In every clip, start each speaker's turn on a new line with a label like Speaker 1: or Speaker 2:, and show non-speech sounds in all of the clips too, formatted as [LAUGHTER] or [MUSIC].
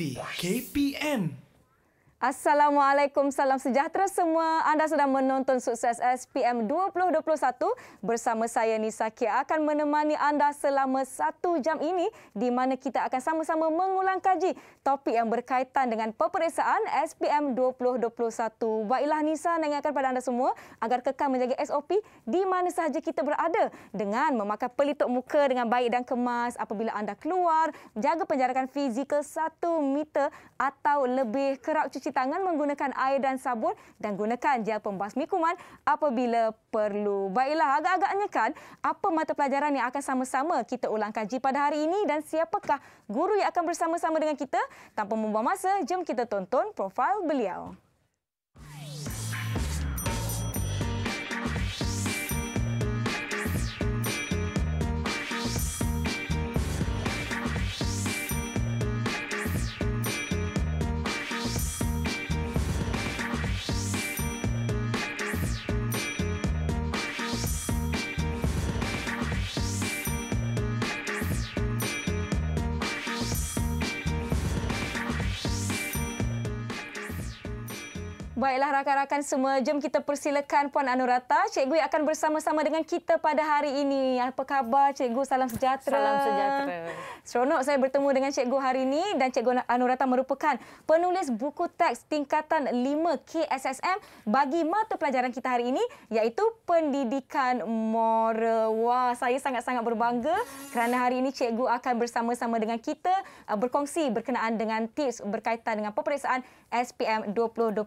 Speaker 1: TV KPN
Speaker 2: Assalamualaikum, salam sejahtera semua. Anda sedang menonton Sukses SPM 2021. Bersama saya, Nisa Kia akan menemani anda selama satu jam ini di mana kita akan sama-sama mengulang kaji topik yang berkaitan dengan peperiksaan SPM 2021. Baiklah, Nisa, nengahkan pada anda semua agar kekal menjaga SOP di mana sahaja kita berada dengan memakai pelitup muka dengan baik dan kemas apabila anda keluar, jaga penjarakan fizikal satu meter atau lebih kerap cuci cuci tangan menggunakan air dan sabun dan gunakan gel pembasmi kuman apabila perlu. Baiklah, agak-agaknya kan apa mata pelajaran yang akan sama-sama kita ulang kaji pada hari ini dan siapakah guru yang akan bersama-sama dengan kita? Tanpa membuang masa, jom kita tonton profil beliau. Baiklah rakan-rakan semua, jom kita persilakan Puan Anurata. Cikgu yang akan bersama-sama dengan kita pada hari ini. Apa khabar Cikgu? Salam sejahtera. Salam sejahtera. Seronok saya bertemu dengan Cikgu hari ini dan Cikgu Anurata merupakan penulis buku teks tingkatan 5 KSSM bagi mata pelajaran kita hari ini iaitu pendidikan moral. Wah, saya sangat-sangat berbangga kerana hari ini Cikgu akan bersama-sama dengan kita uh, berkongsi berkenaan dengan tips berkaitan dengan peperiksaan SPM 2021.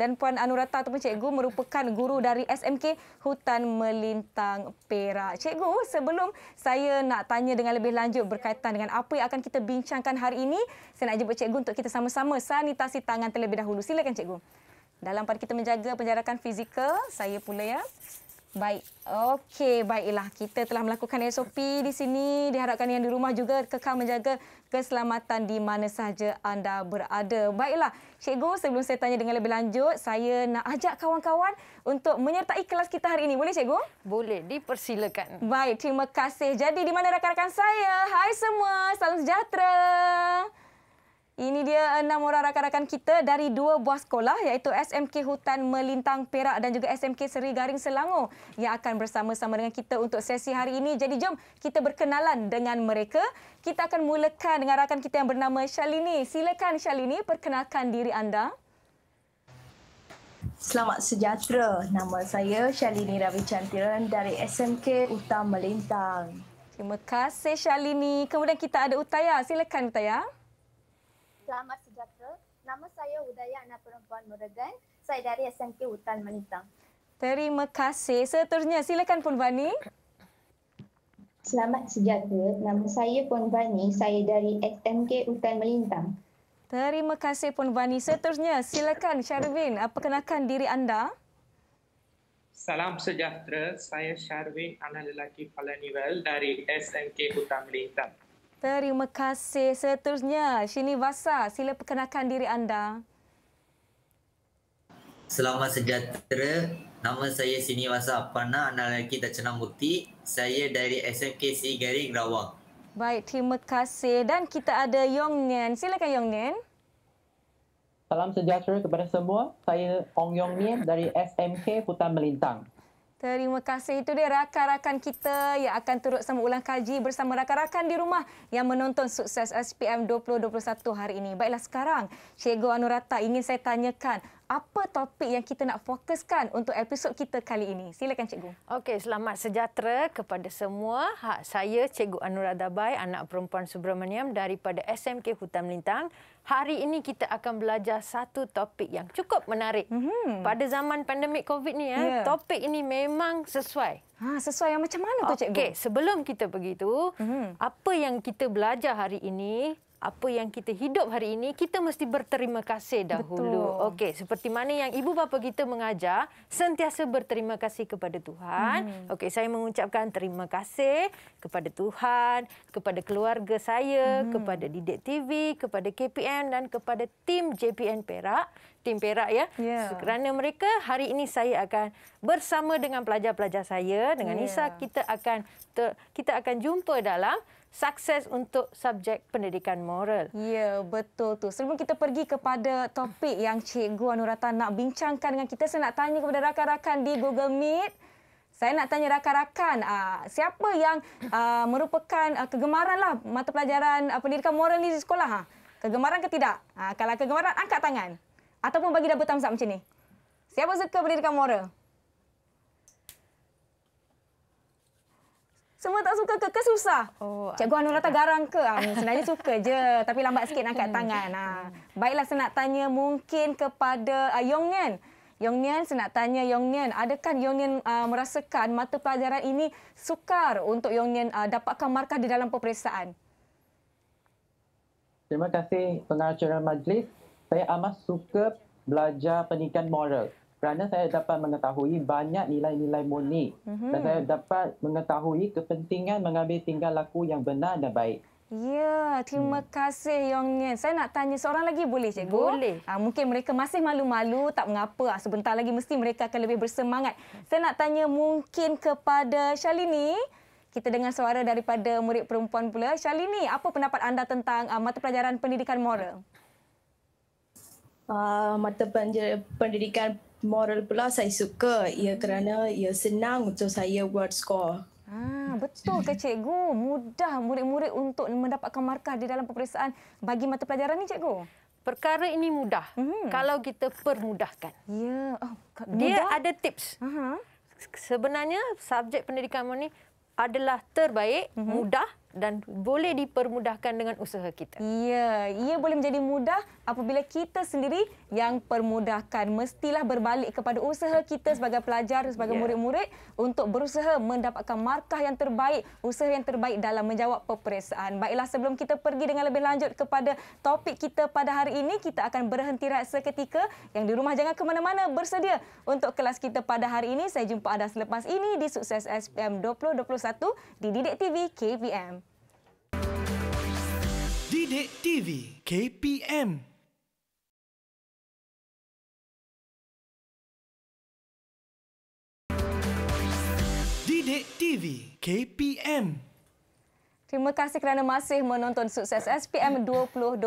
Speaker 2: Dan Puan Anurata ataupun Cikgu merupakan guru dari SMK Hutan Melintang Perak. Cikgu, sebelum saya nak tanya dengan lebih lanjut berkaitan dengan apa yang akan kita bincangkan hari ini, saya nak jemput Cikgu untuk kita sama-sama sanitasi tangan terlebih dahulu. Silakan Cikgu. Dalam pada kita menjaga penjarakan fizikal, saya pula ya. Baik. Okey, baiklah. Kita telah melakukan SOP di sini. Diharapkan yang di rumah juga kekal menjaga keselamatan di mana sahaja anda berada. Baiklah, Cikgu, sebelum saya tanya dengan lebih lanjut, saya nak ajak kawan-kawan untuk menyertai kelas kita hari ini. Boleh, Cikgu? Boleh, dipersilakan. Baik, terima kasih. Jadi, di mana rakan-rakan saya? Hai semua, salam sejahtera. Ini dia enam orang rakan-rakan kita dari dua buah sekolah iaitu SMK Hutan Melintang Perak dan juga SMK Seri Garing Selangor yang akan bersama-sama dengan kita untuk sesi hari ini. Jadi jom kita berkenalan dengan mereka. Kita akan mulakan dengan rakan kita yang bernama Shalini. Silakan Shalini perkenalkan diri anda. Selamat sejahtera. Nama saya Shalini Ravi Cantiran dari SMK Utama Melintang. Terima kasih Shalini. Kemudian kita ada Utaya. Silakan Utaya. Utaya
Speaker 1: selamat sejahtera.
Speaker 3: Nama saya Udaya Anak Perempuan Meregan. Saya dari SMK Hutan Melintang.
Speaker 2: Terima kasih. Seterusnya, silakan Puan Vani. Selamat sejahtera. Nama saya Puan Vani. Saya dari SMK Hutan Melintang. Terima kasih Puan Vani. Seterusnya, silakan Syarwin. kenakan diri anda.
Speaker 3: Salam sejahtera. Saya Syarwin, anak lelaki Palaniwel dari SMK Hutan Melintang.
Speaker 2: Terima kasih seterusnya. Shini Vasa, sila perkenalkan diri anda.
Speaker 3: Selamat sejahtera. Nama saya Shini Vasa Apana, anak lelaki Tacenang Bukti. Saya dari SMK Si Garing, Rawang.
Speaker 2: Baik, terima kasih. Dan kita ada Yong Nian. Silakan Yong Nian.
Speaker 3: Salam sejahtera kepada semua. Saya Ong Yong Nian dari SMK Putan Melintang.
Speaker 2: Terima kasih. Itu dia rakan-rakan kita yang akan turut sama ulang kaji bersama rakan-rakan di rumah yang menonton sukses SPM 2021 hari ini. Baiklah sekarang, Cikgu Anurata ingin saya tanyakan, apa topik yang kita nak fokuskan untuk episod kita kali ini? Silakan cikgu.
Speaker 4: Okey, selamat sejahtera kepada semua. Ha, saya cikgu Anuradha Dabai, anak perempuan Subramaniam daripada SMK Hutan Lintang. Hari ini kita akan belajar satu topik yang cukup menarik. Mm-hmm. Pada zaman pandemik COVID ni, eh, ya, yeah. topik ini memang sesuai. Ha, sesuai yang macam mana okay, tu cikgu? Okey, sebelum kita pergi tu, mm-hmm. apa yang kita belajar hari ini apa yang kita hidup hari ini, kita mesti berterima kasih dahulu. Okey, seperti mana yang ibu bapa kita mengajar, sentiasa berterima kasih kepada Tuhan. Hmm. Okey, saya mengucapkan terima kasih kepada Tuhan, kepada keluarga saya, hmm. kepada Didik TV, kepada KPM dan kepada tim JPN Perak. Tim Perak ya. Yeah. Kerana mereka, hari ini saya akan bersama dengan pelajar-pelajar saya, dengan yeah. Isa, kita akan kita akan jumpa dalam
Speaker 2: sukses untuk subjek pendidikan moral. Ya, betul tu. Sebelum kita pergi kepada topik yang Cikgu Anurata nak bincangkan dengan kita, saya nak tanya kepada rakan-rakan di Google Meet. Saya nak tanya rakan-rakan, ah, siapa yang ah, merupakan ah, kegemaran lah mata pelajaran pendidikan moral ni di sekolah? Ha? Kegemaran ke tidak? kalau kegemaran, angkat tangan. Ataupun bagi double thumbs up macam ni. Siapa suka pendidikan moral? Semua tak suka ke? Ke susah? Oh, Cikgu Anura tak garang ke? Ah, sebenarnya suka je. Tapi lambat sikit angkat hmm. tangan. Ah. Baiklah saya nak tanya mungkin kepada uh, Yong Nian. Yong Nian, saya nak tanya Yong Nian. Adakah Yong Nian uh, merasakan mata pelajaran ini sukar untuk Yong Nian uh, dapatkan markah di dalam peperiksaan?
Speaker 3: Terima kasih pengacara majlis. Saya amat suka belajar pendidikan moral kerana saya dapat mengetahui banyak nilai-nilai murni mm-hmm. dan saya dapat mengetahui kepentingan mengambil tinggal laku yang benar dan baik.
Speaker 2: Ya, terima hmm. kasih Yong Nian. Saya nak tanya seorang lagi boleh cikgu? Boleh. Ha, mungkin mereka masih malu-malu, tak mengapa. Ah, sebentar lagi mesti mereka akan lebih bersemangat. Saya nak tanya mungkin kepada Shalini. Kita dengar suara daripada murid perempuan pula. Shalini, apa pendapat anda tentang uh, mata pelajaran pendidikan moral?
Speaker 3: Uh, mata pendidikan moral pula saya suka ia hmm. kerana
Speaker 4: ia senang untuk saya buat skor.
Speaker 2: Ah, betul ke cikgu? Mudah murid-murid untuk mendapatkan markah di dalam peperiksaan bagi mata pelajaran ni cikgu. Perkara ini mudah mm-hmm. kalau kita permudahkan. Ya. Oh, mudah? Dia ada tips. Uh-huh.
Speaker 4: Sebenarnya subjek pendidikan ini adalah terbaik, mm-hmm. mudah dan
Speaker 2: boleh dipermudahkan dengan usaha kita. Ya, ia boleh menjadi mudah apabila kita sendiri yang permudahkan. Mestilah berbalik kepada usaha kita sebagai pelajar, sebagai ya. murid-murid untuk berusaha mendapatkan markah yang terbaik, usaha yang terbaik dalam menjawab peperiksaan. Baiklah, sebelum kita pergi dengan lebih lanjut kepada topik kita pada hari ini, kita akan berhenti rehat seketika. Yang di rumah jangan ke mana-mana, bersedia untuk kelas kita pada hari ini. Saya jumpa anda selepas ini di Sukses SPM 2021 di Didik TV KVM.
Speaker 1: Update TV KPM Didik TV KPM
Speaker 2: Terima kasih kerana masih menonton Sukses SPM 2021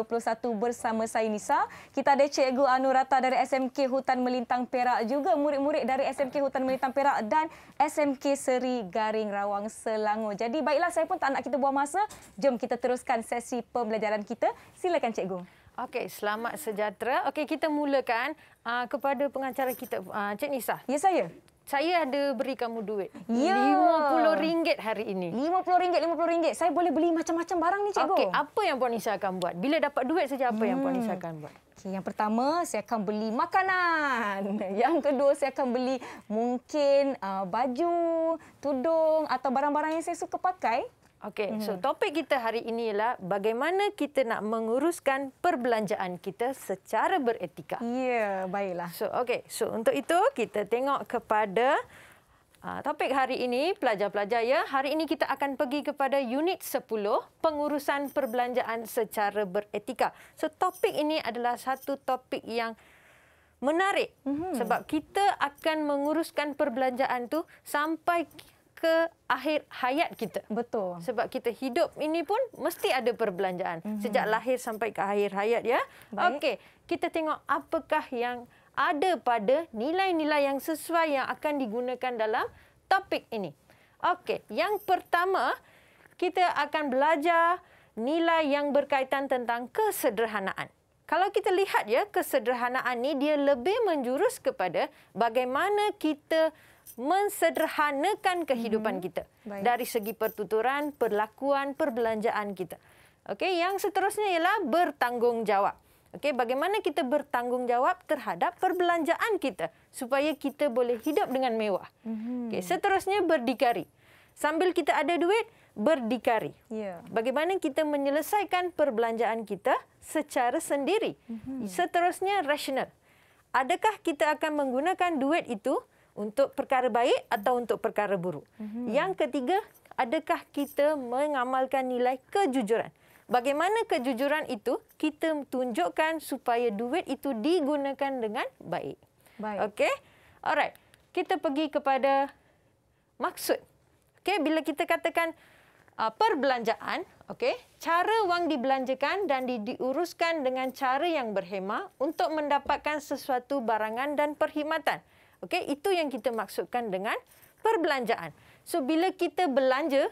Speaker 2: bersama saya Nisa. Kita ada Cikgu Anurata dari SMK Hutan Melintang Perak juga murid-murid dari SMK Hutan Melintang Perak dan SMK Seri Garing Rawang Selangor. Jadi baiklah saya pun tak nak kita buang masa. Jom kita teruskan sesi pembelajaran kita. Silakan Cikgu. Okey, selamat sejahtera.
Speaker 4: Okey, kita mulakan uh, kepada pengacara kita, uh, Cik Nisa. Ya, saya saya ada beri kamu duit.
Speaker 2: RM50 ya. yeah.
Speaker 4: hari ini. RM50, RM50. Saya boleh beli
Speaker 2: macam-macam barang ni, cikgu. Okey, apa yang Puan Nisa akan buat? Bila dapat duit saja apa hmm. yang Puan hmm. Nisa akan buat? Okay, yang pertama, saya akan beli makanan. [LAUGHS] Yang kedua, saya akan beli mungkin uh, baju, tudung atau barang-barang yang saya suka pakai. Okey, so mhm. topik
Speaker 4: kita hari ini ialah bagaimana kita nak menguruskan perbelanjaan kita secara beretika. Ya, yeah, baiklah. So, okey. So, untuk itu kita tengok kepada uh, topik hari ini pelajar-pelajar ya. Hari ini kita akan pergi kepada unit 10 pengurusan perbelanjaan secara beretika. So, topik ini adalah satu topik yang menarik mm-hmm. sebab kita akan menguruskan perbelanjaan tu sampai ke akhir hayat kita. Betul. Sebab kita hidup ini pun mesti ada perbelanjaan. Mm-hmm. Sejak lahir sampai ke akhir hayat ya. Okey, kita tengok apakah yang ada pada nilai-nilai yang sesuai yang akan digunakan dalam topik ini. Okey, yang pertama kita akan belajar nilai yang berkaitan tentang kesederhanaan. Kalau kita lihat ya, kesederhanaan ini dia lebih menjurus kepada bagaimana kita mensederhanakan kehidupan hmm. kita Baik. dari segi pertuturan, perlakuan, perbelanjaan kita. Okey, yang seterusnya ialah bertanggungjawab. Okey, bagaimana kita bertanggungjawab terhadap perbelanjaan kita supaya kita boleh hidup dengan mewah.
Speaker 2: Hmm. Okey,
Speaker 4: seterusnya berdikari. Sambil kita ada duit, berdikari. Yeah. Bagaimana kita menyelesaikan perbelanjaan kita secara sendiri. Mm-hmm. Seterusnya, rasional. Adakah kita akan menggunakan duit itu untuk perkara baik atau untuk perkara buruk. Mm-hmm. Yang ketiga, adakah kita mengamalkan nilai kejujuran? Bagaimana kejujuran itu kita tunjukkan supaya duit itu digunakan dengan baik. Baik. Okey. Alright. Kita pergi kepada maksud. Okey, bila kita katakan uh, perbelanjaan, okey, cara wang dibelanjakan dan di- diuruskan dengan cara yang berhemah untuk mendapatkan sesuatu barangan dan perkhidmatan. mm Okey, itu yang kita maksudkan dengan perbelanjaan. So bila kita belanja,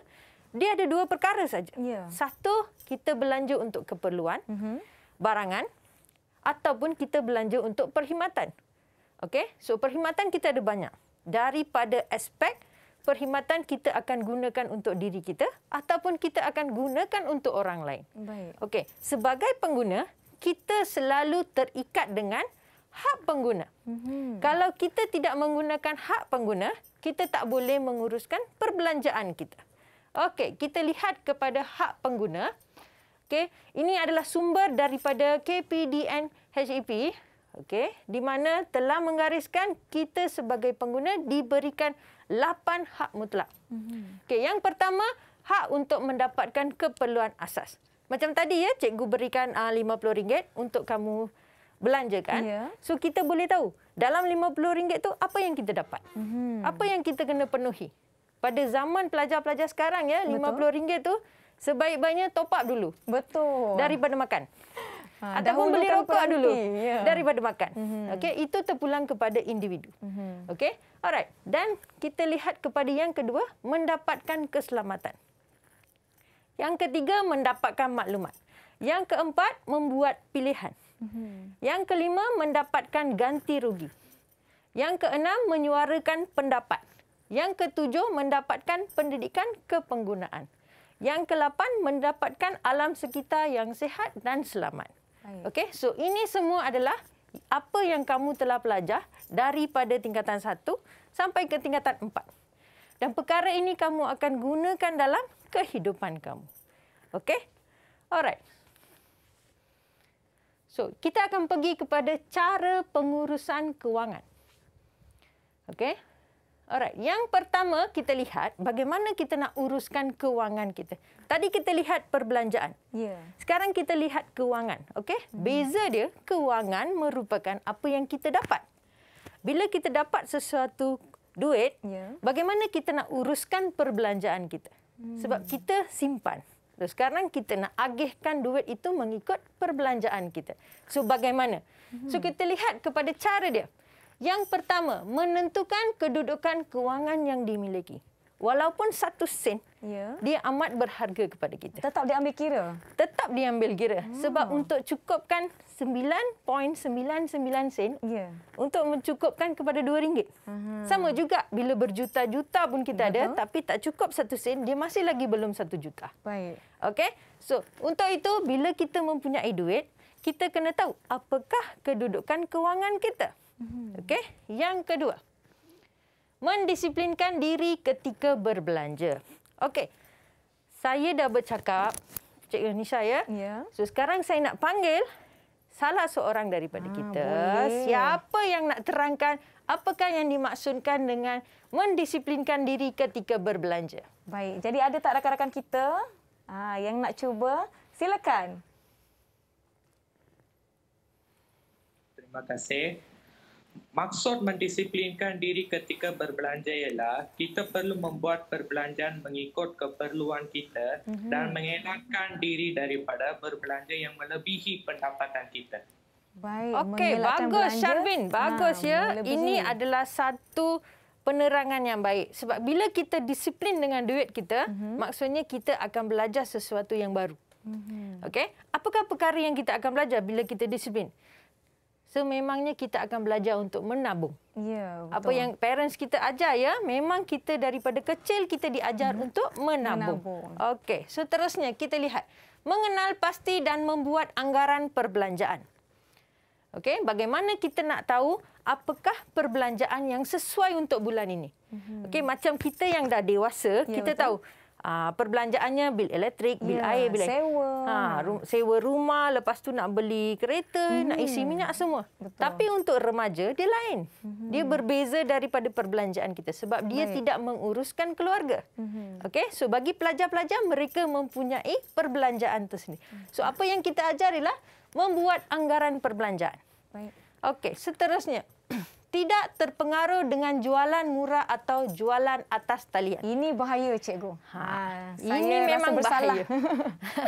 Speaker 4: dia ada dua perkara saja. Yeah. Satu, kita belanja untuk keperluan mm -hmm. barangan ataupun kita belanja untuk perkhidmatan. Okey, so perkhidmatan kita ada banyak. Daripada aspek perkhidmatan kita akan gunakan untuk diri kita ataupun kita akan gunakan untuk orang lain. Baik. Okey, sebagai pengguna, kita selalu terikat dengan hak pengguna. Mm-hmm. Kalau kita tidak menggunakan hak pengguna, kita tak boleh menguruskan perbelanjaan kita. Okey, kita lihat kepada hak pengguna. Okey, ini adalah sumber daripada KPDN HEP. Okey, di mana telah menggariskan kita sebagai pengguna diberikan 8 hak mutlak. Mm-hmm. Okey, yang pertama hak untuk mendapatkan keperluan asas. Macam tadi ya, cikgu berikan RM50 ah, uh, untuk kamu belanja kan. Yeah. So kita boleh tahu dalam RM50 tu apa yang kita dapat. Mm -hmm. Apa yang kita kena penuhi. Pada zaman pelajar-pelajar sekarang ya RM50 tu sebaik-baiknya top up dulu.
Speaker 2: Betul.
Speaker 4: Daripada makan. [LAUGHS]
Speaker 2: Ha, Ataupun beli rokok peranti. dulu yeah.
Speaker 4: daripada makan. Mm -hmm. Okey, itu terpulang kepada individu. Mm -hmm. Okey. Alright. Dan kita lihat kepada yang kedua mendapatkan keselamatan. Yang ketiga mendapatkan maklumat. Yang keempat membuat pilihan. Mm-hmm. Yang kelima, mendapatkan ganti rugi. Yang keenam, menyuarakan pendapat. Yang ketujuh, mendapatkan pendidikan kepenggunaan. Yang kelapan, mendapatkan alam sekitar yang sihat dan selamat. Okey, so ini semua adalah apa yang kamu telah pelajar daripada tingkatan satu sampai ke tingkatan empat. Dan perkara ini kamu akan gunakan dalam kehidupan kamu. Okey? Alright. So, kita akan pergi kepada cara pengurusan kewangan. Okey. Alright, yang pertama kita lihat bagaimana kita nak uruskan kewangan kita. Tadi kita lihat perbelanjaan. Ya. Yeah. Sekarang kita lihat kewangan, okey? Hmm. Beza dia, kewangan merupakan apa yang kita dapat. Bila kita dapat sesuatu duit, yeah. bagaimana kita nak uruskan perbelanjaan kita? Hmm. Sebab kita simpan. So, sekarang kita nak agihkan duit itu mengikut perbelanjaan kita. So bagaimana? So hmm. kita lihat kepada cara dia. Yang pertama, menentukan kedudukan kewangan yang dimiliki walaupun satu sen, ya. dia amat berharga kepada kita. Tetap diambil kira? Tetap diambil kira. Hmm. Sebab untuk cukupkan 9.99 sen, ya. untuk mencukupkan kepada RM2.
Speaker 2: Hmm. Sama
Speaker 4: juga bila berjuta-juta pun kita Betul. ada, tapi tak cukup satu sen, dia masih lagi belum satu juta. Baik. Okay. So, untuk itu, bila kita mempunyai duit, kita kena tahu apakah kedudukan kewangan kita. Hmm. Okey? Yang kedua mendisiplinkan diri ketika berbelanja. Okey. Saya dah bercakap Cik Nisha ya. Ya. So sekarang saya nak panggil salah seorang daripada ha, kita. Boleh. Siapa yang nak terangkan apakah yang dimaksudkan dengan
Speaker 2: mendisiplinkan diri ketika berbelanja? Baik. Jadi ada tak rakan-rakan kita ah yang nak cuba? Silakan.
Speaker 3: Terima kasih. Maksud mendisiplinkan diri ketika berbelanja ialah kita perlu membuat perbelanjaan mengikut keperluan kita mm-hmm. dan mengelakkan diri daripada berbelanja yang melebihi pendapatan kita.
Speaker 2: Baik, okay,
Speaker 4: bagus belanja. Ha, bagus ha, ya. Melebihi. Ini adalah satu penerangan yang baik. Sebab bila kita disiplin dengan duit kita, mm-hmm. maksudnya kita akan belajar sesuatu yang baru.
Speaker 2: Mm-hmm.
Speaker 4: Okay, apakah perkara yang kita akan belajar bila kita disiplin? memangnya kita akan belajar untuk menabung.
Speaker 2: Ya, betul. Apa yang
Speaker 4: parents kita ajar ya, memang kita daripada kecil kita diajar hmm. untuk menabung. menabung. Okey, seterusnya so, kita lihat mengenal pasti dan membuat anggaran perbelanjaan. Okey, bagaimana kita nak tahu apakah perbelanjaan yang sesuai untuk bulan ini? Hmm. Okey, macam kita yang dah dewasa, ya, kita betul. tahu uh, perbelanjaannya bil elektrik, bil yeah, air, bil sewa. Ha, ru- sewa rumah, lepas tu nak beli kereta, mm. nak isi hmm, minyak semua. Betul. Tapi untuk remaja dia lain. Mm-hmm. Dia berbeza daripada perbelanjaan kita sebab Baik. dia tidak menguruskan keluarga. Mm-hmm. Okey, so bagi pelajar-pelajar mereka mempunyai perbelanjaan tu tersendiri. Hmm. So apa yang kita ajar ialah membuat anggaran perbelanjaan. Baik. Okey, seterusnya tidak terpengaruh dengan jualan murah atau jualan atas talian. Ini bahaya, cikgu. Ha, ha ini saya memang bersalah. bahaya.
Speaker 2: [LAUGHS]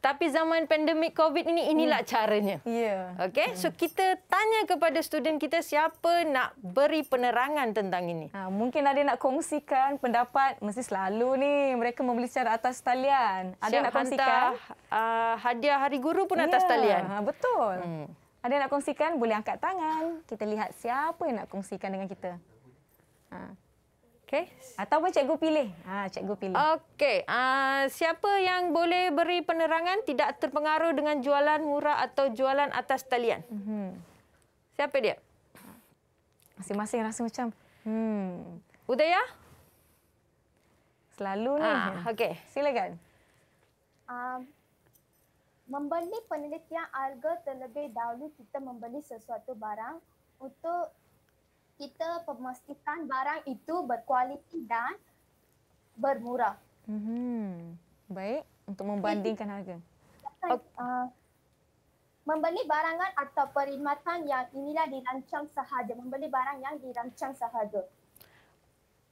Speaker 4: Tapi zaman pandemik COVID ini inilah hmm. caranya. Ya. Yeah. Okey, so hmm. kita
Speaker 2: tanya kepada student kita siapa nak beri penerangan tentang ini. Ha, mungkin ada nak kongsikan pendapat mesti selalu ni mereka membeli secara atas talian. Ada Siap nak kongsikan? Hantar, uh, ah, hadiah hari guru pun atas yeah, talian.
Speaker 4: betul. Hmm.
Speaker 2: Ada nak kongsikan? Boleh angkat tangan. Kita lihat siapa yang nak kongsikan dengan kita. Ha. Okey. Ataupun cikgu pilih. Ha, cikgu pilih. Okay, Uh, ah, siapa yang boleh
Speaker 4: beri penerangan tidak terpengaruh dengan jualan murah atau jualan atas talian?
Speaker 2: Mm-hmm. Siapa dia? Masing-masing rasa macam. Hmm. Udaya? Selalu ni. Ah, okay, Silakan.
Speaker 3: Um, Membeli penelitian alga terlebih dahulu kita membeli sesuatu barang untuk kita memastikan barang itu berkualiti dan bermurah.
Speaker 2: hmm Baik, untuk membandingkan harga.
Speaker 3: Okay. Uh, membeli barangan atau perkhidmatan yang inilah dirancang sahaja. Membeli barang yang dirancang sahaja.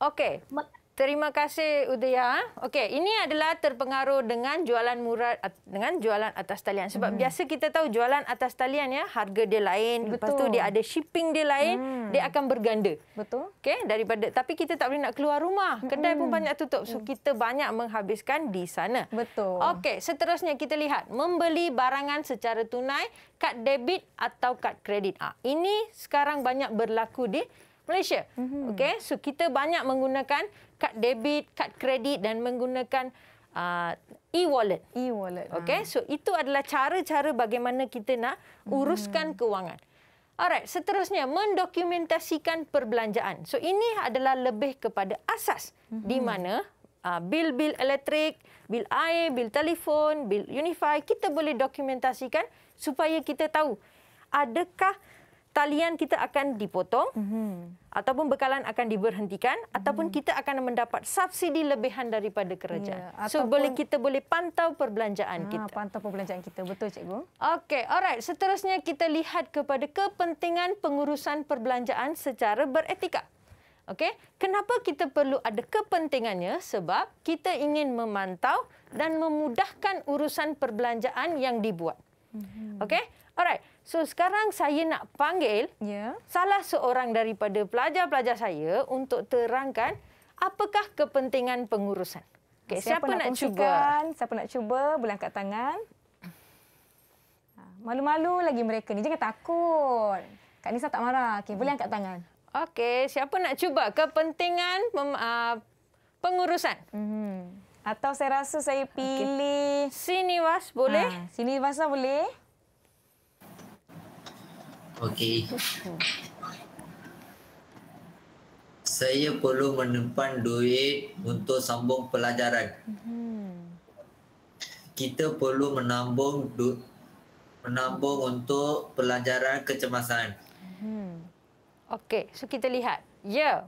Speaker 4: Okey. Terima kasih Udaya. Ah. Okey, ini adalah terpengaruh dengan jualan murah dengan jualan atas talian. Sebab hmm. biasa kita tahu jualan atas talian ya, harga dia lain, Betul. lepas tu dia ada shipping dia lain, hmm. dia akan berganda. Betul. Okey, daripada tapi kita tak boleh nak keluar rumah. Kedai hmm. pun banyak tutup. So hmm. kita banyak menghabiskan di sana. Betul. Okey, seterusnya kita lihat membeli barangan secara tunai, kad debit atau kad kredit. Ah, ini sekarang banyak berlaku di Malaysia. Mm-hmm. Okey, so kita banyak menggunakan kad debit, kad kredit dan menggunakan uh, e-wallet. E-wallet. Ha. Okey, so itu adalah cara-cara bagaimana kita nak mhm. uruskan mm-hmm. kewangan. Alright, seterusnya mendokumentasikan perbelanjaan. So ini adalah lebih kepada asas mm-hmm. di mana uh, bil-bil elektrik, bil air, bil telefon, bil unify kita boleh dokumentasikan supaya kita tahu adakah talian kita akan dipotong mm-hmm. ataupun bekalan akan diberhentikan mm-hmm. ataupun mhm. kita akan mendapat subsidi lebihan daripada kerajaan. Yeah. Ataupun... boleh kita boleh pantau perbelanjaan ah, kita. pantau perbelanjaan kita. Betul cikgu. Okey, alright. Seterusnya kita lihat kepada kepentingan pengurusan perbelanjaan secara beretika. Okey. Kenapa kita perlu ada kepentingannya? Sebab kita ingin memantau dan memudahkan urusan perbelanjaan yang dibuat. mm Okey. Alright, so sekarang saya nak panggil ya. salah seorang daripada pelajar-pelajar saya untuk terangkan
Speaker 2: apakah kepentingan pengurusan. Okay, siapa, siapa nak, nak cuba? Siapa nak cuba? Boleh angkat tangan. Ha, malu-malu lagi mereka ni. Jangan takut. Kak Nisa tak marah. Okay, boleh angkat tangan. Okey, siapa nak cuba kepentingan mem, uh, pengurusan? Mm-hmm. Atau saya rasa saya pilih... Okay. Sini Was, boleh? Ha, sini Was lah boleh.
Speaker 3: Okey. Saya perlu menempan duit untuk sambung pelajaran. Kita perlu menambung duit menambung untuk pelajaran kecemasan.
Speaker 4: Okey, so kita lihat. Ya. Yeah.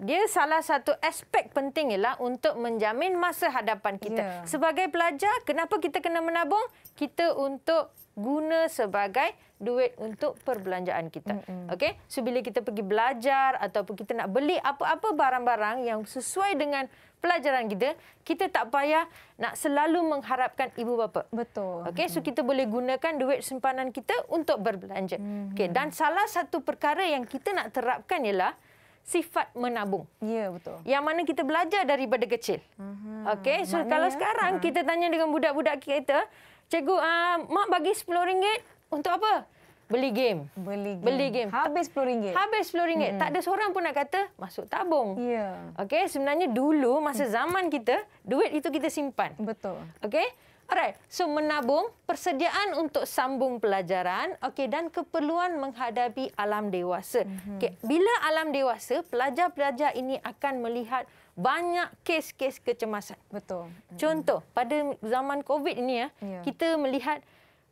Speaker 4: Dia salah satu aspek penting ialah untuk menjamin masa hadapan kita. Yeah. Sebagai pelajar, kenapa kita kena menabung? Kita untuk guna sebagai duit untuk perbelanjaan kita. Mm -hmm. Okey? So bila kita pergi belajar ataupun kita nak beli apa-apa barang-barang yang sesuai dengan pelajaran kita, kita tak payah nak selalu mengharapkan ibu bapa. Betul. Okey, so kita boleh gunakan duit simpanan kita untuk berbelanja. Mm -hmm. Okey, dan salah satu perkara yang kita nak terapkan ialah sifat menabung. Ya, betul. Yang mana kita belajar daripada kecil. Mm -hmm. Okey, so Maknanya, kalau sekarang ha. kita tanya dengan budak-budak kita, Cikgu, uh, mak bagi RM10 untuk apa? Beli game. Beli game. Beli game. Habis RM10. Habis RM10. Hmm. Tak ada seorang pun nak kata masuk tabung. Ya. Yeah. Okey, sebenarnya dulu masa mm. zaman kita, duit itu kita simpan. Betul. Okey. Alright, so menabung, persediaan untuk sambung pelajaran, okey dan keperluan menghadapi alam dewasa. Mm-hmm. Okey, bila alam dewasa, pelajar-pelajar ini akan melihat banyak kes-kes kecemasan. Betul. Hmm. Contoh pada zaman COVID ini ya, yeah. kita melihat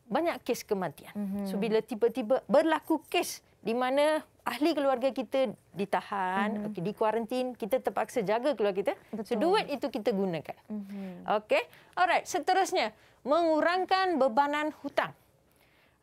Speaker 4: banyak kes kematian. Mm-hmm. So bila tiba-tiba berlaku kes di mana ahli keluarga kita ditahan, mm-hmm. okey di kita terpaksa jaga keluarga kita. Betul. So duit itu kita gunakan. Mm-hmm. Okey. Alright, seterusnya mengurangkan bebanan hutang.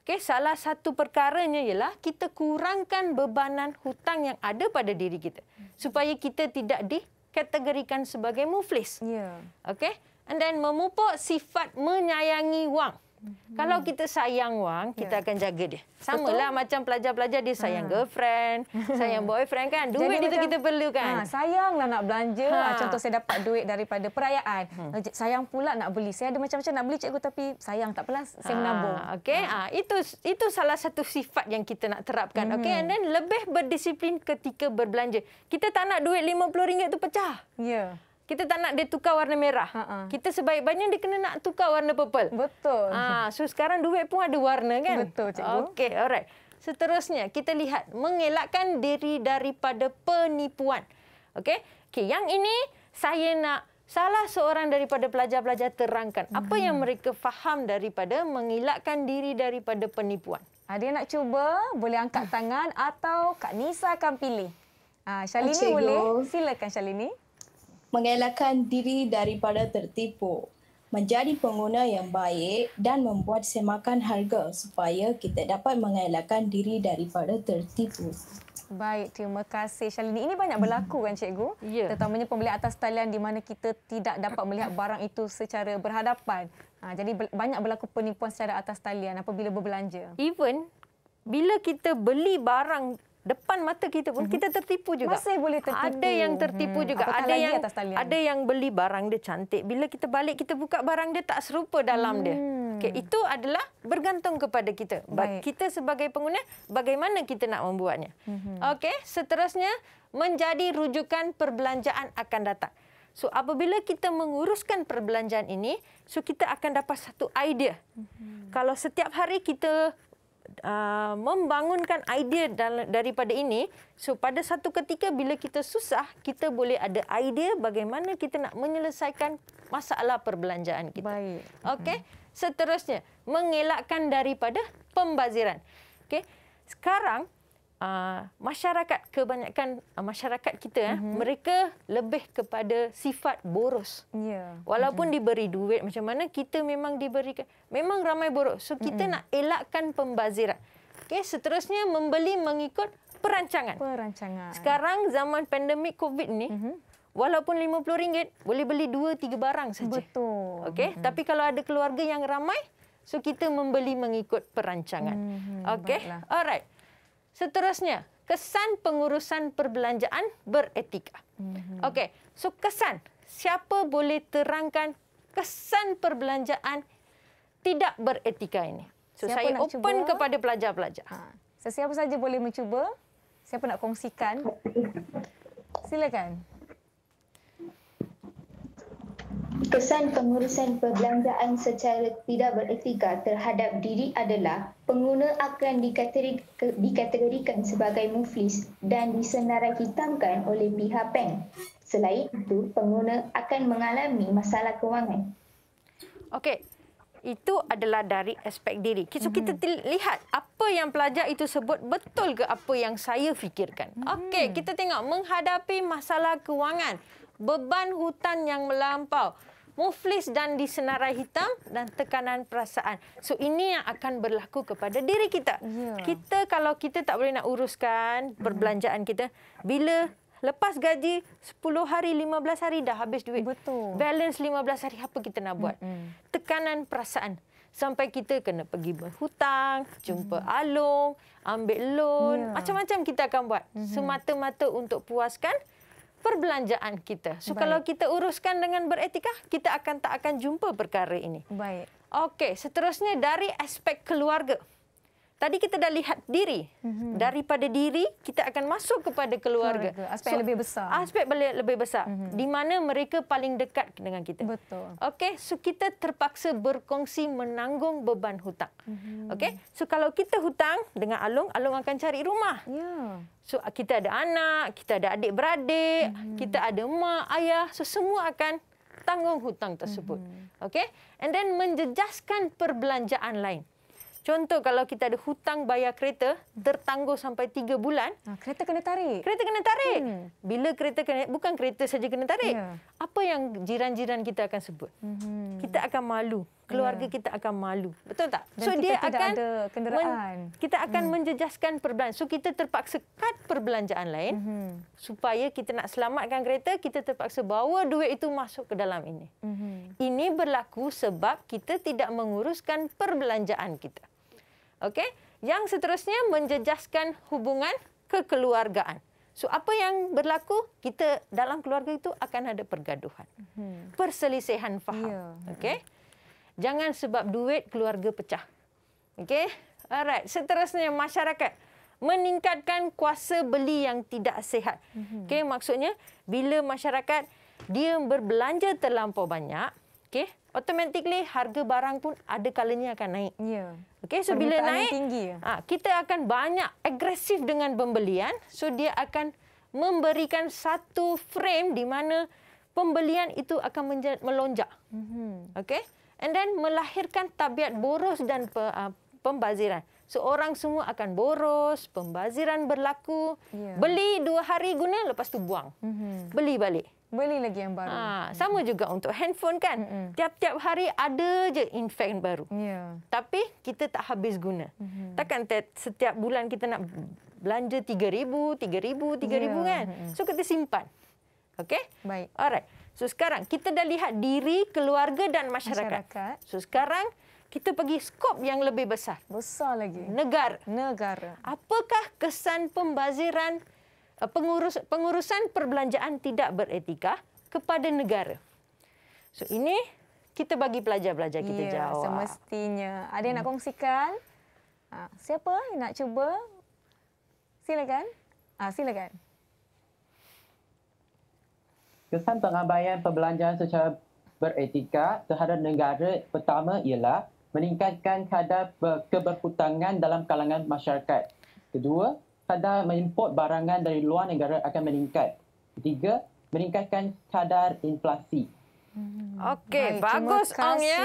Speaker 4: okay salah satu perkaranya ialah kita kurangkan bebanan hutang yang ada pada diri kita mhm. supaya kita tidak di kategorikan sebagai muflis. Ya. Yeah. Okey. And then memupuk sifat menyayangi wang.
Speaker 2: Mm-hmm. Kalau kita
Speaker 4: sayang wang, kita ya. akan jaga dia. Sama lah macam
Speaker 2: pelajar-pelajar dia sayang ha. girlfriend, [LAUGHS] sayang boyfriend kan. Duit itu macam, kita perlukan. Ha, sayanglah nak belanja. Ha. ha contoh saya dapat duit daripada perayaan. Hmm. Eh, sayang pula nak beli. Saya ada macam-macam nak beli cikgu tapi sayang tak apalah saya ah, ha. menabung. Ah, okay. Ha. Ha. Itu itu salah satu sifat yang kita nak
Speaker 4: terapkan. Hmm. Okay. And then lebih berdisiplin ketika berbelanja. Kita tak nak duit RM50 tu pecah. Yeah kita tak nak dia tukar warna merah. Ha-ha. Kita sebaik-baiknya dia kena nak tukar warna purple. Betul. Ha, so sekarang duit pun ada warna kan? Betul cikgu. Okey, alright. Seterusnya kita lihat mengelakkan diri daripada penipuan. Okey. Okey, yang ini saya nak salah seorang daripada pelajar-pelajar terangkan hmm. apa yang mereka
Speaker 2: faham daripada mengelakkan diri daripada penipuan. Ada ah, yang nak cuba boleh angkat tangan atau Kak Nisa akan pilih. Ah, Shalini Encik ah, boleh. Go. Silakan Shalini
Speaker 3: mengelakkan diri daripada tertipu, menjadi pengguna yang baik dan membuat semakan harga supaya kita dapat mengelakkan diri daripada tertipu.
Speaker 2: Baik, terima kasih Shalini. Ini banyak berlaku kan cikgu? Ya. Terutamanya pembelian atas talian di mana kita tidak dapat melihat barang itu secara berhadapan. Ha, jadi banyak berlaku penipuan secara atas talian apabila berbelanja. Even bila kita
Speaker 4: beli barang depan mata kita pun kita mhm. tertipu juga. Masih boleh tertipu. Ada yang tertipu hmm. juga. Ada yang ada yang beli barang dia cantik bila kita balik kita buka barang dia tak serupa dalam hmm. dia. Okay, itu adalah bergantung kepada kita. Baik. Kita sebagai pengguna bagaimana kita nak membuatnya. Hmm. Okey, seterusnya menjadi rujukan perbelanjaan akan datang. So apabila kita menguruskan perbelanjaan ini, so kita akan dapat satu idea. Mm-hmm. Kalau setiap hari kita uh, membangunkan idea daripada ini so pada satu ketika bila kita susah kita boleh ada idea bagaimana kita nak menyelesaikan masalah perbelanjaan kita baik okey seterusnya mengelakkan daripada pembaziran okey sekarang Uh, masyarakat kebanyakan uh, masyarakat kita mm-hmm. mereka lebih kepada sifat boros. Yeah. Walaupun mm-hmm. diberi duit macam mana kita memang diberikan memang ramai boros. So kita mm-hmm. nak elakkan pembaziran. Okey, seterusnya membeli mengikut perancangan. Perancangan. Sekarang zaman pandemik Covid ni mm-hmm. Walaupun RM50 boleh beli dua tiga barang saja. Betul. Okay, mm-hmm. tapi kalau ada keluarga yang ramai, so kita membeli mengikut perancangan. Mm-hmm. Okey. Alright. Seterusnya, kesan pengurusan perbelanjaan beretika. Mhm. Okey, so kesan. Siapa boleh terangkan kesan perbelanjaan tidak beretika ini? So saya open cuba? kepada pelajar-pelajar. Ha.
Speaker 2: Sesiapa saja boleh mencuba. Siapa nak kongsikan? Silakan.
Speaker 3: Kesan pengurusan perbelanjaan secara tidak beretika terhadap diri adalah pengguna akan dikategorikan sebagai muflis dan disenarai hitamkan oleh pihak bank. Selain itu, pengguna akan mengalami masalah kewangan. Okey,
Speaker 4: itu adalah dari aspek diri. So, Kita hmm. lihat apa yang pelajar itu sebut betul ke apa yang saya fikirkan. mm Okey, hmm. kita tengok menghadapi masalah kewangan beban hutan yang melampau muflis dan disenarai hitam dan tekanan perasaan. So ini yang akan berlaku kepada diri kita. Yeah. Kita kalau kita tak boleh nak uruskan perbelanjaan hmm. kita bila lepas gaji 10 hari 15 hari dah habis duit. Betul. Balance 15 hari apa kita nak buat? Mm-hmm. Tekanan perasaan sampai kita kena pergi berhutang, jumpa mm-hmm. alung, ambil loan, yeah. macam-macam kita akan buat mm-hmm. semata-mata untuk puaskan perbelanjaan kita. So Baik. kalau kita uruskan dengan beretika, kita akan tak akan jumpa perkara ini. Baik. Okey, seterusnya dari aspek keluarga tadi kita dah lihat diri. Mhm. Daripada diri, kita akan masuk kepada keluarga. keluarga. Aspek so, lebih besar. Aspek lebih besar. Mm-hmm. Di mana mereka paling dekat dengan kita. Betul. Okey, so kita terpaksa berkongsi menanggung beban hutang. Mm-hmm. Okey, so kalau kita hutang dengan Alung, Alung akan cari rumah. Ya. Yeah. So kita ada anak, kita ada adik-beradik, mm-hmm. kita ada mak, ayah, so semua akan tanggung hutang tersebut. Mm-hmm. Okey? And then menjejaskan perbelanjaan lain. Contoh kalau kita ada hutang bayar kereta tertangguh sampai tiga bulan, ha, kereta kena tarik. Kereta kena tarik. Hmm. Bila kereta kena bukan kereta saja kena tarik. Yeah. Apa yang jiran-jiran kita akan sebut? Hmm. Kita akan malu. Keluarga yeah. kita akan malu. Betul tak? Dan so kita dia tidak akan ada kenderaan. kita akan hmm. menjejaskan perbelanjaan. So kita terpaksa kad perbelanjaan lain hmm. supaya kita nak selamatkan kereta, kita terpaksa bawa duit itu masuk ke dalam ini. Hmm. Ini berlaku sebab kita tidak menguruskan perbelanjaan Kita. Okey. Yang seterusnya menjejaskan hubungan kekeluargaan. So apa yang berlaku kita dalam keluarga itu akan ada pergaduhan. Hmm. Perselisihan faham. Yeah. Okey. Jangan sebab duit keluarga pecah. Okey. Alright, seterusnya masyarakat meningkatkan kuasa beli yang tidak sehat. Mm-hmm. Okey, maksudnya bila masyarakat dia berbelanja terlampau banyak, okey, automatically harga barang pun ada kalanya akan naik. Ya. Yeah. Okey, so bila naik tinggi. Ha, kita akan banyak agresif dengan pembelian, so dia akan memberikan satu frame di mana pembelian itu akan melonjak.
Speaker 2: Mm-hmm.
Speaker 4: Okey? And then melahirkan tabiat boros dan pe, uh, pembaziran. So orang semua akan boros, pembaziran berlaku. Yeah. Beli dua hari guna lepas tu buang. Mm-hmm. Beli balik. Beli lagi yang baru. Ha, sama hmm. juga untuk handphone kan. Hmm. hmm. Tiap-tiap hari ada je infant baru. Yeah. Tapi kita tak habis guna. Hmm. Takkan setiap bulan kita nak belanja RM3,000, RM3,000, RM3,000 yeah. kan. Hmm. So kita simpan. Okay? Baik. Alright. So sekarang kita dah lihat diri, keluarga dan masyarakat. masyarakat. So sekarang kita pergi skop yang lebih besar. Besar lagi. Negara. Negara. Apakah kesan pembaziran Eh, pengurus, pengurusan perbelanjaan tidak beretika kepada negara. So ini kita bagi pelajar-pelajar kita ya, jawab. Ya,
Speaker 2: semestinya. Ada yang hmm. nak kongsikan? Ha, siapa yang nak cuba? Silakan. Ah, silakan.
Speaker 3: Kesan pengabaian perbelanjaan secara beretika terhadap negara pertama ialah meningkatkan kadar keberhutangan dalam kalangan masyarakat. Kedua, kadar import barangan dari luar negara akan meningkat. Ketiga, meningkatkan kadar inflasi.
Speaker 4: Hmm. Okey, bagus Ong ya.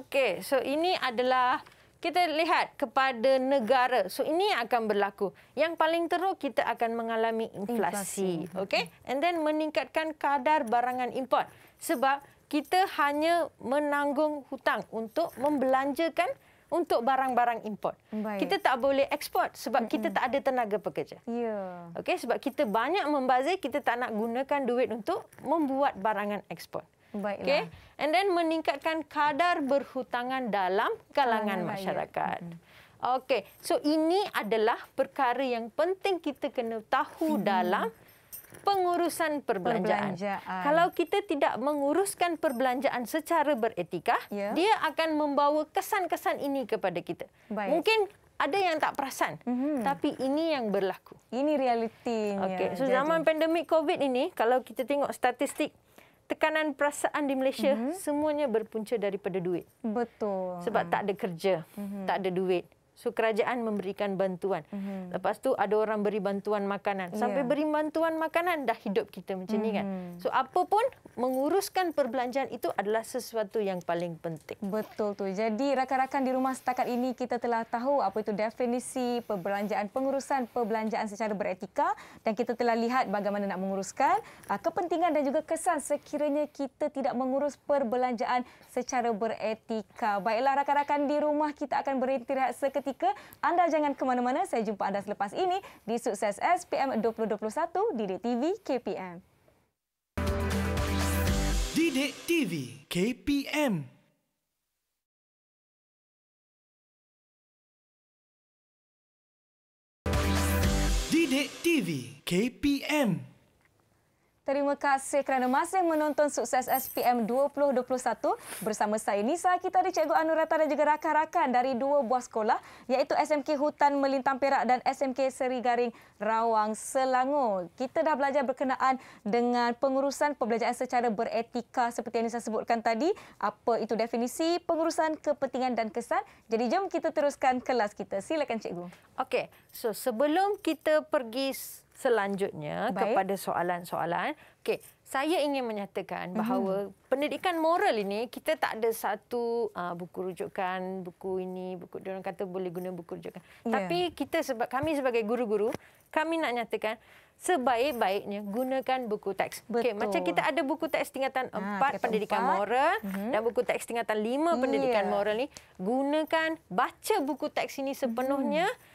Speaker 4: Okey, so ini adalah kita lihat kepada negara. So ini akan berlaku. Yang paling teruk kita akan mengalami inflasi. inflasi. Okey, and then meningkatkan kadar barangan import sebab kita hanya menanggung hutang untuk membelanjakan untuk barang-barang import. Baik. Kita tak boleh ekspor sebab Mm-mm. kita tak ada tenaga pekerja.
Speaker 2: Yeah.
Speaker 4: Okey sebab kita banyak membazir kita tak nak gunakan duit untuk membuat barangan ekspor. Baiklah. Okay? And then meningkatkan kadar berhutangan dalam kalangan oh, masyarakat. Okey. So ini adalah perkara yang penting kita kena tahu hmm. dalam pengurusan perbelanjaan. perbelanjaan. Kalau kita tidak menguruskan perbelanjaan secara beretika, ya. dia akan membawa kesan-kesan ini kepada kita. Baik. Mungkin ada yang tak perasan, mm-hmm. tapi ini yang berlaku. Ini realitinya. Okay. So, zaman pandemik COVID ini, kalau kita tengok statistik, tekanan perasaan di Malaysia mm-hmm. semuanya berpunca daripada duit. Betul. Sebab tak ada kerja, mm-hmm. tak ada duit. So kerajaan memberikan bantuan. Mm-hmm. Lepas tu ada orang beri bantuan makanan. Ya. Sampai yeah. beri bantuan makanan dah hidup kita macam mm-hmm. ni kan. Mhm. So apa
Speaker 2: pun menguruskan perbelanjaan itu adalah sesuatu yang paling penting. Betul tu. Jadi rakan-rakan di rumah setakat ini kita telah tahu apa itu definisi perbelanjaan pengurusan perbelanjaan secara beretika dan kita telah lihat bagaimana nak menguruskan ah, kepentingan dan juga kesan sekiranya kita tidak mengurus perbelanjaan secara beretika. Baiklah rakan-rakan di rumah kita akan berhenti rehat seketika seketika. Anda jangan ke mana-mana. Saya jumpa anda selepas ini di Sukses SPM 2021 Didik TV KPM.
Speaker 1: Didik TV KPM. Didik TV KPM.
Speaker 2: Terima kasih kerana masih menonton Sukses SPM 2021. Bersama saya Nisa, kita ada Cikgu Anurata dan juga rakan-rakan dari dua buah sekolah iaitu SMK Hutan Melintang Perak dan SMK Seri Garing Rawang Selangor. Kita dah belajar berkenaan dengan pengurusan pembelajaran secara beretika seperti yang Nisa sebutkan tadi. Apa itu definisi pengurusan, kepentingan dan kesan. Jadi jom kita teruskan kelas kita. Silakan Cikgu. Okey, so sebelum
Speaker 4: kita pergi selanjutnya Baik. kepada soalan-soalan. Okey, saya ingin menyatakan mhm. bahawa mm-hmm. pendidikan moral ini kita tak ada satu uh, buku rujukan, buku ini, buku orang kata boleh guna buku rujukan. Yeah. Tapi kita sebab kami sebagai guru-guru, kami nak nyatakan sebaik-baiknya gunakan buku teks. Okey, macam kita ada buku teks tingkatan 4 nah, pendidikan 4. moral mm-hmm. dan buku teks tingkatan 5 yeah. pendidikan moral ni, gunakan baca buku teks ini sepenuhnya. Mm-hmm.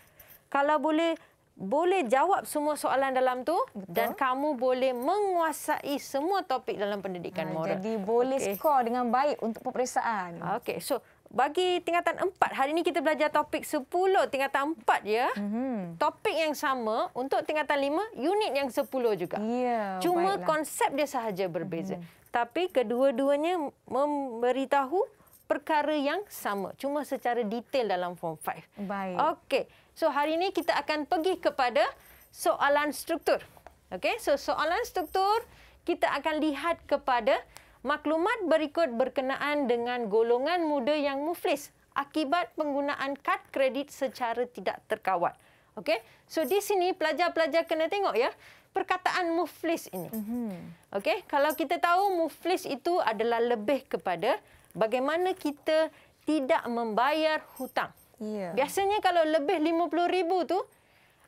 Speaker 4: Kalau boleh boleh jawab semua soalan dalam tu Betul. dan kamu boleh menguasai semua topik dalam pendidikan ha, moral. Jadi boleh okay. skor dengan baik untuk peperiksaan. Okey. So bagi tingkatan 4, hari ini kita belajar topik 10 tingkatan 4 ya. Mm-hmm. Topik yang sama untuk tingkatan 5, unit yang 10 juga. Yeah, Cuma baiklah. konsep dia sahaja berbeza. Mm-hmm. Tapi kedua-duanya memberitahu perkara yang sama cuma secara detail dalam form 5. Baik. Okey. So hari ini kita akan pergi kepada soalan struktur. Okey. So soalan struktur kita akan lihat kepada maklumat berikut berkenaan dengan golongan muda yang muflis akibat penggunaan kad kredit secara tidak terkawal. Okey. So di sini pelajar-pelajar kena tengok ya perkataan muflis ini. Mhm. Okey. Kalau kita tahu muflis itu adalah lebih kepada bagaimana kita tidak membayar hutang. Yeah. Biasanya kalau lebih RM50,000 tu,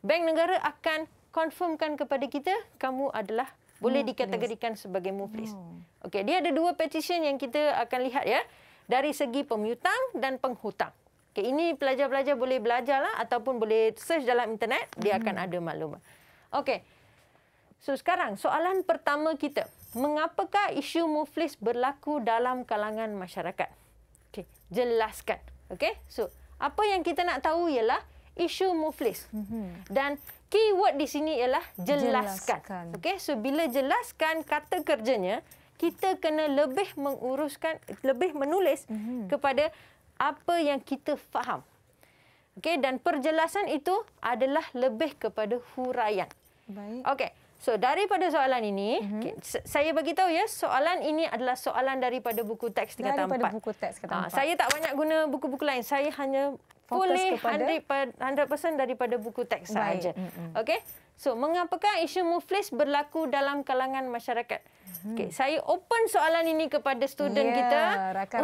Speaker 4: bank negara akan confirmkan kepada kita, kamu adalah boleh muflis. dikategorikan sebagai muflis. Hmm. Okey, dia ada dua petisyen yang kita akan lihat ya. Dari segi pemutang dan penghutang. Okey, ini pelajar-pelajar boleh belajarlah ataupun boleh search dalam internet, dia hmm. akan ada maklumat. Okey. So sekarang soalan pertama kita mengapakah isu muflis berlaku dalam kalangan masyarakat? Okey, jelaskan. Okey, so apa yang kita nak tahu ialah isu muflis. Mhm. Dan keyword di sini ialah jelaskan. Okey, so bila jelaskan kata kerjanya, kita kena lebih menguruskan, lebih menulis mhm. kepada apa yang kita faham. Okey, dan perjelasan itu adalah lebih kepada huraian. Baik. Okey. So daripada soalan ini, mm-hmm. saya bagi tahu ya, soalan ini adalah soalan daripada buku teks tingkatan daripada 4. Daripada buku
Speaker 2: teks tingkatan 4. Ah, saya
Speaker 4: tak banyak guna buku-buku lain. Saya hanya fully 100%, 100% daripada buku teks saja. Mm-hmm. Okey. So, mengapakah isu muflis berlaku dalam kalangan masyarakat? Mm-hmm. Okay,
Speaker 2: saya open soalan ini kepada
Speaker 4: student yeah, kita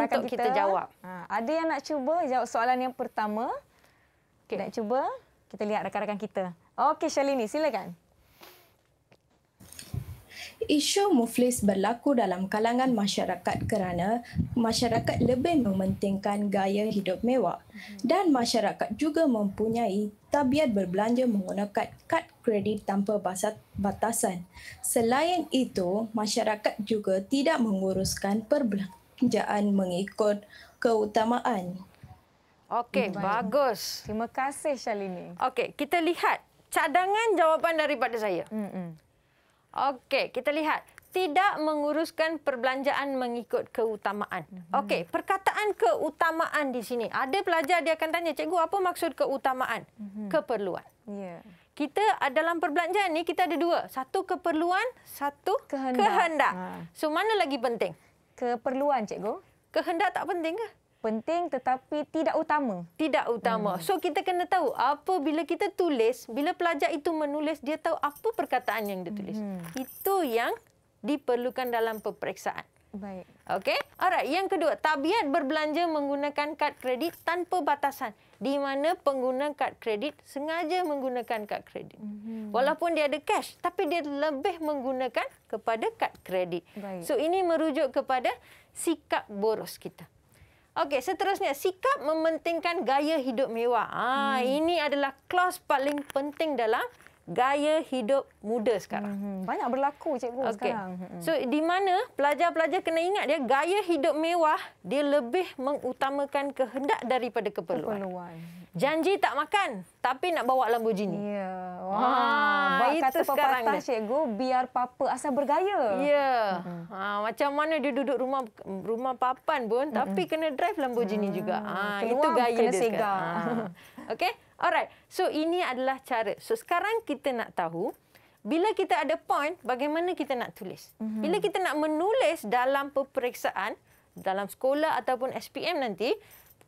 Speaker 4: untuk kita, kita jawab.
Speaker 1: Ha,
Speaker 2: ada yang nak cuba jawab soalan yang pertama? Okay. Nak cuba? Kita lihat rakan-rakan kita. Okey, Shalini, silakan
Speaker 3: isu muflis
Speaker 2: berlaku dalam kalangan masyarakat kerana masyarakat lebih mementingkan gaya
Speaker 4: hidup mewah mhm. dan masyarakat juga mempunyai tabiat berbelanja menggunakan kad kredit tanpa batasan. Selain itu, masyarakat juga tidak menguruskan perbelanjaan mengikut keutamaan.
Speaker 2: Okey, bagus. Terima kasih Shalini. Okey, kita lihat
Speaker 4: cadangan jawapan daripada saya. Mm-mm. Okey, kita lihat. Tidak menguruskan perbelanjaan mengikut keutamaan. Mhm. Okey, perkataan keutamaan di sini. Ada pelajar dia akan tanya, cikgu apa maksud keutamaan? Mhm. Keperluan. Yeah. Kita dalam perbelanjaan ni kita ada dua. Satu keperluan, satu kehendak. kehendak. Ha. So, mana lagi penting? Keperluan, cikgu. Kehendak tak penting ke? penting tetapi tidak utama. Tidak utama. Hmm. So kita kena tahu apa bila kita tulis, bila pelajar itu menulis dia tahu apa perkataan yang dia tulis. Hmm. Itu yang diperlukan dalam peperiksaan. Baik. Okey. Alright, yang kedua, tabiat berbelanja menggunakan kad kredit tanpa batasan. Di mana pengguna kad kredit sengaja menggunakan kad kredit. -hmm. Walaupun dia ada cash, tapi dia lebih menggunakan kepada kad kredit. Baik. So ini merujuk kepada sikap boros kita. Okey, seterusnya sikap mementingkan gaya hidup mewah. Ah, hmm. ini adalah clause paling penting dalam gaya hidup muda sekarang. Mhm, banyak berlaku cikgu okay. sekarang. Mhm. So di mana pelajar-pelajar kena ingat dia gaya hidup mewah dia lebih mengutamakan kehendak daripada keperluan. keperluan. Janji tak makan tapi nak bawa Lamborghini. Ya. Yeah.
Speaker 2: Wah, ah, kata sekarang pepatah dia.
Speaker 4: cikgu biar papa asal bergaya. Ya. Yeah. Mhm. Mm-hmm. macam mana dia duduk rumah rumah papan pun mm-hmm. tapi kena drive Lamborghini mm-hmm. juga. Ah, itu gaya kena dia. Ah. Okey. Alright, so ini adalah cara. So sekarang kita nak tahu bila kita ada point, bagaimana kita nak tulis. Mm -hmm. Bila kita nak menulis dalam peperiksaan, dalam sekolah ataupun SPM nanti,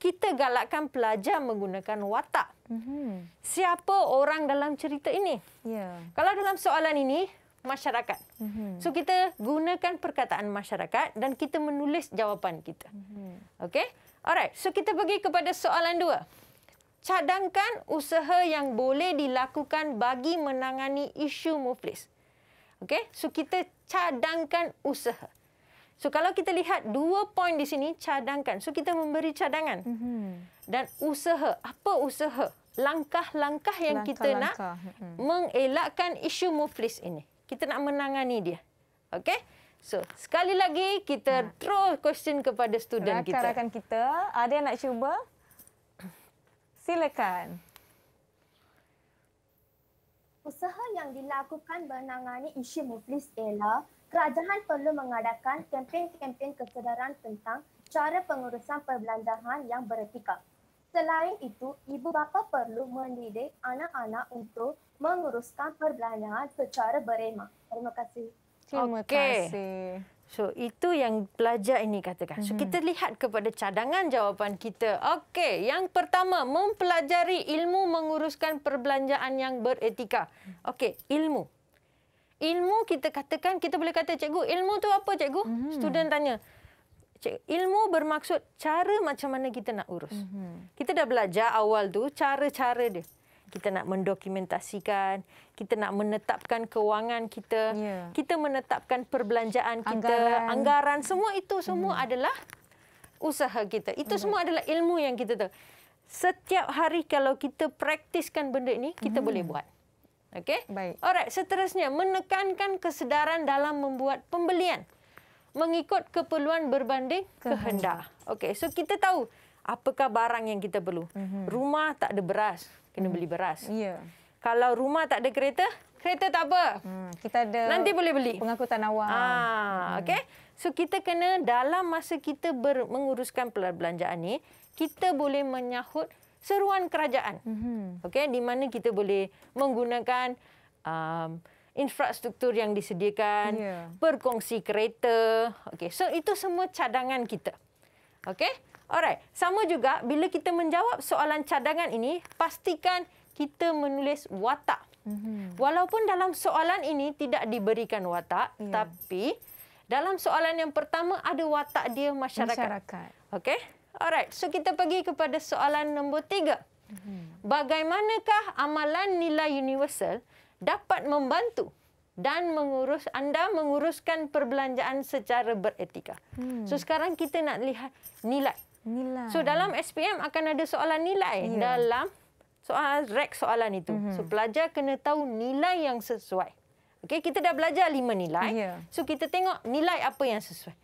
Speaker 4: kita galakkan pelajar menggunakan watak. Mm -hmm. Siapa orang dalam cerita ini? Yeah. Kalau dalam soalan ini, masyarakat. Mm -hmm. So kita gunakan perkataan masyarakat dan kita menulis jawapan kita. Mm -hmm. Okay? Alright, so kita pergi kepada soalan dua cadangkan usaha yang boleh dilakukan bagi menangani isu muflis. Okey, so kita cadangkan usaha. So kalau kita lihat dua poin di sini cadangkan. So kita memberi cadangan. Mm -hmm. Dan usaha, apa usaha? Langkah-langkah yang langkah -langkah. kita nak mm -hmm. mengelakkan isu muflis ini. Kita nak menangani dia. Okey? So,
Speaker 2: sekali lagi kita throw question kepada student rakan -rakan kita. Rakan-rakan kita, ada yang nak cuba? Silakan.
Speaker 3: Usaha yang dilakukan menangani isu muflis ialah kerajaan perlu mengadakan kempen-kempen kesedaran tentang cara pengurusan perbelanjaan yang beretika. Selain itu, ibu bapa perlu mendidik anak-anak untuk menguruskan perbelanjaan secara berema. Terima kasih. Terima okay.
Speaker 4: kasih. So itu yang pelajar ini katakan. So mhm. kita lihat kepada cadangan jawapan kita. Okey, yang pertama mempelajari ilmu menguruskan perbelanjaan yang beretika. Okey, ilmu. Ilmu kita katakan kita boleh kata cikgu, ilmu tu apa cikgu? Mm -hmm. Student tanya. Cik, ilmu bermaksud cara macam mana kita nak urus. Mm -hmm. Kita dah belajar awal tu cara-cara dia kita nak mendokumentasikan, kita nak menetapkan kewangan kita, ya. kita menetapkan perbelanjaan kita, anggaran, anggaran semua itu semua hmm. adalah usaha kita. Itu hmm. semua adalah ilmu yang kita tahu. Setiap hari kalau kita praktiskan benda ini, kita hmm. boleh buat. Okey? Baik. Alright, seterusnya menekankan kesedaran dalam membuat pembelian. Mengikut keperluan berbanding kehendak. kehendak. Okey, so kita tahu apakah barang yang kita perlu. Mm-hmm. Rumah tak ada beras, kena beli hmm. beras. Ya. Kalau rumah tak ada kereta, kereta tak apa. Hmm,
Speaker 2: kita ada Nanti boleh
Speaker 4: beli. Pengangkutan awal. Ah, hmm. okey. So kita kena dalam masa kita ber- menguruskan perbelanjaan ni, kita boleh menyahut seruan kerajaan. Mhm. Okey, di mana kita boleh menggunakan um, infrastruktur yang disediakan, yeah. perkongsi kereta. Okey, so itu semua cadangan kita. Okey? Alright, sama juga bila kita menjawab soalan cadangan ini, pastikan kita menulis watak. Mm-hmm. Walaupun dalam soalan ini tidak diberikan watak, yeah. tapi dalam soalan yang pertama ada watak dia masyarakat. masyarakat. Okey. Alright, so kita pergi kepada soalan nombor tiga. Mm-hmm. Bagaimanakah amalan nilai universal dapat membantu dan mengurus anda menguruskan perbelanjaan secara beretika. Hmm. So sekarang kita nak lihat nilai. Hmm.
Speaker 2: Nilai. So
Speaker 4: dalam SPM akan ada soalan nilai yeah. dalam soal rek soalan itu. Mm-hmm. So pelajar kena tahu nilai yang sesuai. Okey, kita dah belajar lima nilai. Yeah. So kita tengok nilai apa yang sesuai.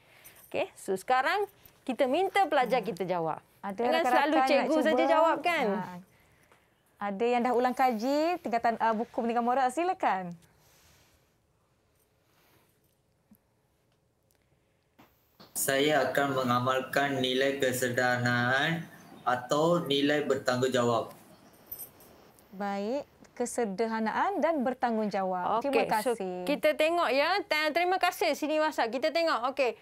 Speaker 4: Okey, so sekarang kita minta pelajar kita jawab. Ada Jangan selalu cikgu saja jawab kan? Ha.
Speaker 2: Ada yang dah ulang kaji tingkatan uh, buku pendidikan moral silakan.
Speaker 3: saya akan mengamalkan nilai kesederhanaan atau nilai bertanggungjawab.
Speaker 2: Baik, kesederhanaan
Speaker 4: dan bertanggungjawab. Okay. Terima kasih. So, kita tengok ya. Terima kasih Sini Wasak. Kita tengok. Okey.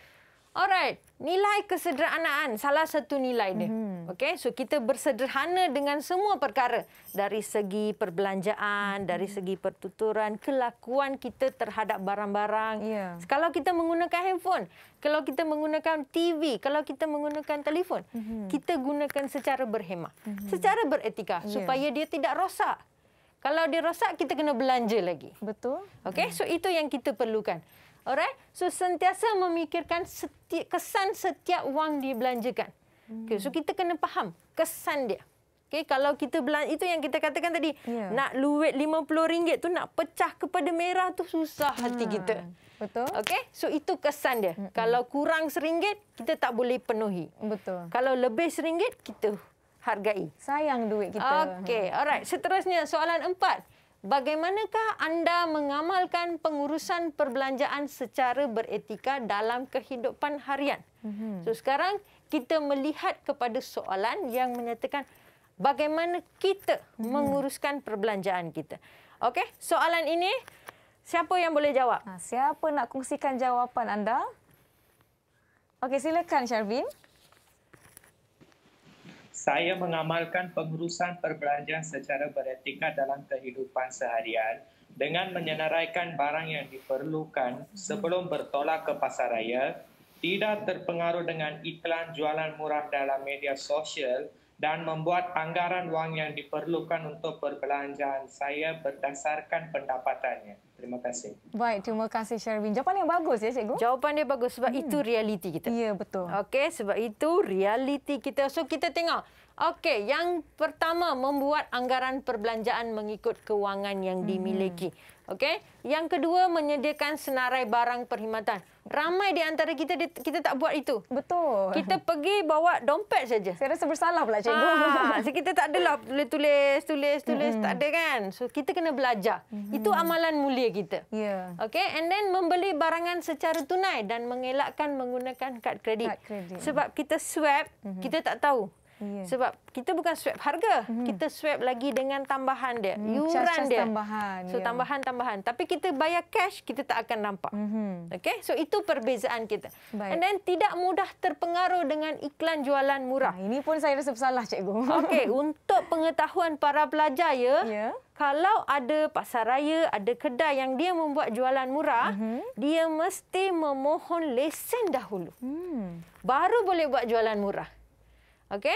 Speaker 4: Alright, nilai kesederhanaan salah satu nilai dia. Mm-hmm. Okay, so kita bersederhana dengan semua perkara dari segi perbelanjaan, mm-hmm. dari segi pertuturan, kelakuan kita terhadap barang-barang. Yeah. Kalau kita menggunakan handphone, kalau kita menggunakan TV, kalau kita menggunakan telefon, mm-hmm. kita gunakan secara berhemah, mm-hmm. secara beretika yeah. supaya dia tidak rosak. Kalau dia rosak, kita kena belanja lagi. Betul. Okay, yeah. so mhm. itu yang kita perlukan. Alright? So sentiasa memikirkan seti- kesan setiap wang dibelanjakan. Okay, so hmm. kita kena faham kesan dia. Okay, kalau kita belanja itu yang kita katakan tadi, yeah. nak luwet RM50 tu nak pecah kepada merah tu susah hati hmm, kita. Betul. Okay, so itu kesan dia. mm Kalau kurang seringgit, kita tak boleh penuhi. Betul. Kalau lebih seringgit, kita hargai. Sayang duit kita. Okay, alright. Seterusnya, soalan empat. Bagaimanakah anda mengamalkan pengurusan perbelanjaan secara beretika dalam kehidupan harian? Mm-hmm. So sekarang kita melihat kepada soalan yang menyatakan bagaimana kita mm-hmm. menguruskan perbelanjaan kita. Okey,
Speaker 2: soalan ini siapa yang boleh jawab? Ha, siapa nak kongsikan jawapan anda? Okey, silakan Sharvin
Speaker 3: saya mengamalkan pengurusan perbelanjaan secara beretika dalam kehidupan seharian dengan menyenaraikan barang yang diperlukan sebelum bertolak ke pasar raya, tidak terpengaruh dengan iklan jualan murah dalam media sosial dan membuat anggaran wang yang diperlukan untuk perbelanjaan saya berdasarkan pendapatannya. Terima kasih.
Speaker 2: Baik, terima kasih Sherwin. Jawapan yang bagus ya cikgu. Jawapan dia bagus
Speaker 4: sebab hmm. itu realiti kita. Ya, betul. Okey, sebab itu realiti kita. So kita tengok. Okey, yang pertama membuat anggaran perbelanjaan mengikut kewangan yang dimiliki. Hmm. Okey, yang kedua menyediakan senarai barang perkhidmatan. Ramai di antara kita kita tak buat itu. Betul. Kita pergi bawa dompet saja. Saya rasa bersalah pula ah, cikgu. Ha, [LAUGHS] kita tak adalah tulis tulis tulis tulis mm-hmm. tak ada kan. So kita kena belajar. Mm-hmm. Itu amalan mulia kita. Ya. Yeah. Okay? And then membeli barangan secara tunai dan mengelakkan menggunakan kad kredit. Kad kredit. Sebab kita swap, mm-hmm. kita tak tahu Yeah. Sebab kita bukan swap harga, mm -hmm. kita swap lagi dengan tambahan dia, mm, yuran dia.
Speaker 2: Tambahan, so ya.
Speaker 4: tambahan-tambahan. Yeah. Tapi kita bayar cash, kita tak akan nampak. Mm -hmm. Okay, so itu perbezaan kita. Baik. And then tidak mudah terpengaruh dengan iklan jualan murah. Nah, ini pun saya rasa bersalah, Cikgu. Okay, [LAUGHS] untuk pengetahuan para pelajar ya, yeah. kalau ada pasaraya, ada kedai yang dia membuat jualan murah, mm -hmm. dia mesti memohon lesen dahulu. Mm. Baru boleh buat jualan murah. Okey?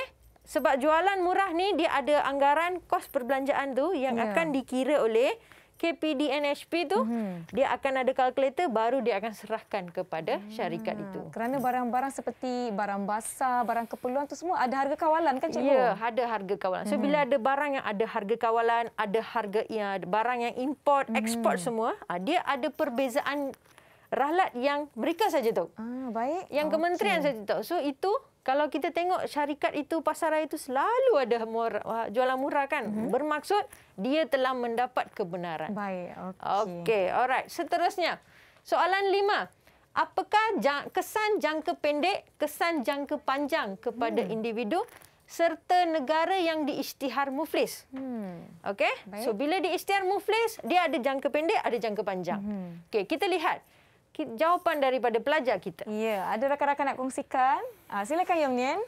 Speaker 4: Sebab jualan murah ni dia ada anggaran kos perbelanjaan tu yang yeah. akan dikira oleh KPDNHP tu mm -hmm. dia akan ada kalkulator baru dia akan serahkan kepada hmm. syarikat hmm. itu.
Speaker 2: Kerana barang-barang seperti barang basah, barang keperluan tu semua ada harga kawalan kan cikgu? Ya, yeah,
Speaker 4: ada harga kawalan. So mm -hmm. bila ada barang yang ada harga kawalan, ada harga ya, barang yang import, mm -hmm. export semua, ah, dia ada perbezaan ralat yang mereka saja tahu. Ah, baik. Yang okay. kementerian saja tahu. So itu kalau kita tengok syarikat itu pasaraya itu selalu ada murah, jualan murah kan mm-hmm. bermaksud dia telah mendapat kebenaran. Baik. Okey. Okay, alright. Seterusnya. Soalan lima. Apakah kesan jangka pendek, kesan jangka panjang kepada hmm. individu serta negara yang diisytihar muflis? Hmm. Okey. So bila diisytihar muflis, dia ada jangka pendek, ada jangka panjang. Hmm. Okey, kita lihat jawapan daripada pelajar
Speaker 2: kita. Ya, ada rakan-rakan nak kongsikan. Ah, silakan Yong Nian.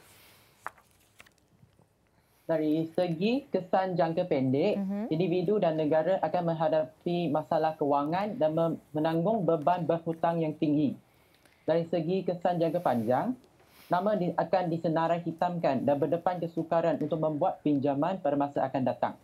Speaker 3: Dari segi kesan jangka pendek, uh-huh. individu dan negara akan menghadapi masalah kewangan dan menanggung beban berhutang yang tinggi. Dari segi kesan jangka panjang, nama akan disenarai hitamkan dan berdepan kesukaran untuk membuat pinjaman pada masa akan datang.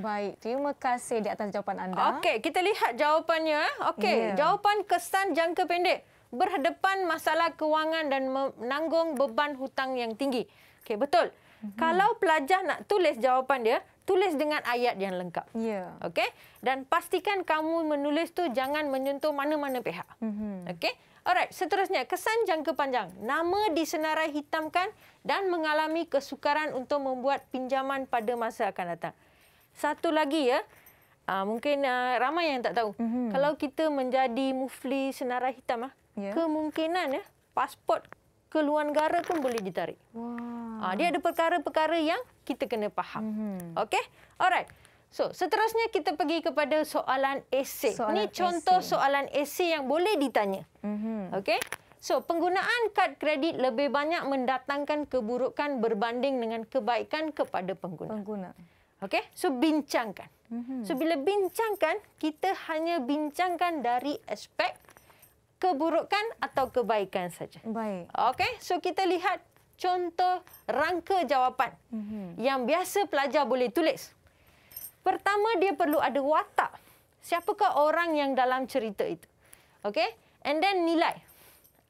Speaker 2: Baik, terima kasih di atas jawapan
Speaker 4: anda. Okey, kita lihat jawapannya. Okey, yeah. jawapan kesan jangka pendek berhadapan masalah kewangan dan menanggung beban hutang yang tinggi. Okey, betul. Mm -hmm. Kalau pelajar nak tulis jawapan dia, tulis dengan ayat yang lengkap. Ya. Yeah. Okey, dan pastikan kamu menulis tu jangan menyentuh mana-mana pihak. Mm -hmm. Okey. Alright, seterusnya kesan jangka panjang. Nama disenarai hitamkan dan mengalami kesukaran untuk membuat pinjaman pada masa akan datang. Satu lagi ya. Uh, mungkin uh, ramai yang tak tahu. Mm -hmm. Kalau kita menjadi mufli senarai hitam yeah. Ya. kemungkinan ya pasport ke luar negara pun boleh ditarik. Wow. Uh, ah, dia ada perkara-perkara yang kita kena faham. Mm -hmm. Okey? Alright. So, seterusnya kita pergi kepada soalan esei. Soalan Ini contoh esei. soalan esei yang boleh ditanya. Mm -hmm. Okey? So, penggunaan kad kredit lebih banyak mendatangkan keburukan berbanding dengan kebaikan kepada pengguna. Pengguna. Okey? So bincangkan. Mm-hmm. So bila bincangkan, kita hanya bincangkan dari aspek keburukan atau kebaikan saja. Baik. Okey? So kita lihat contoh rangka jawapan mm-hmm. yang biasa pelajar boleh tulis. Pertama dia perlu ada watak. Siapakah orang yang dalam cerita itu? Okey? And then nilai.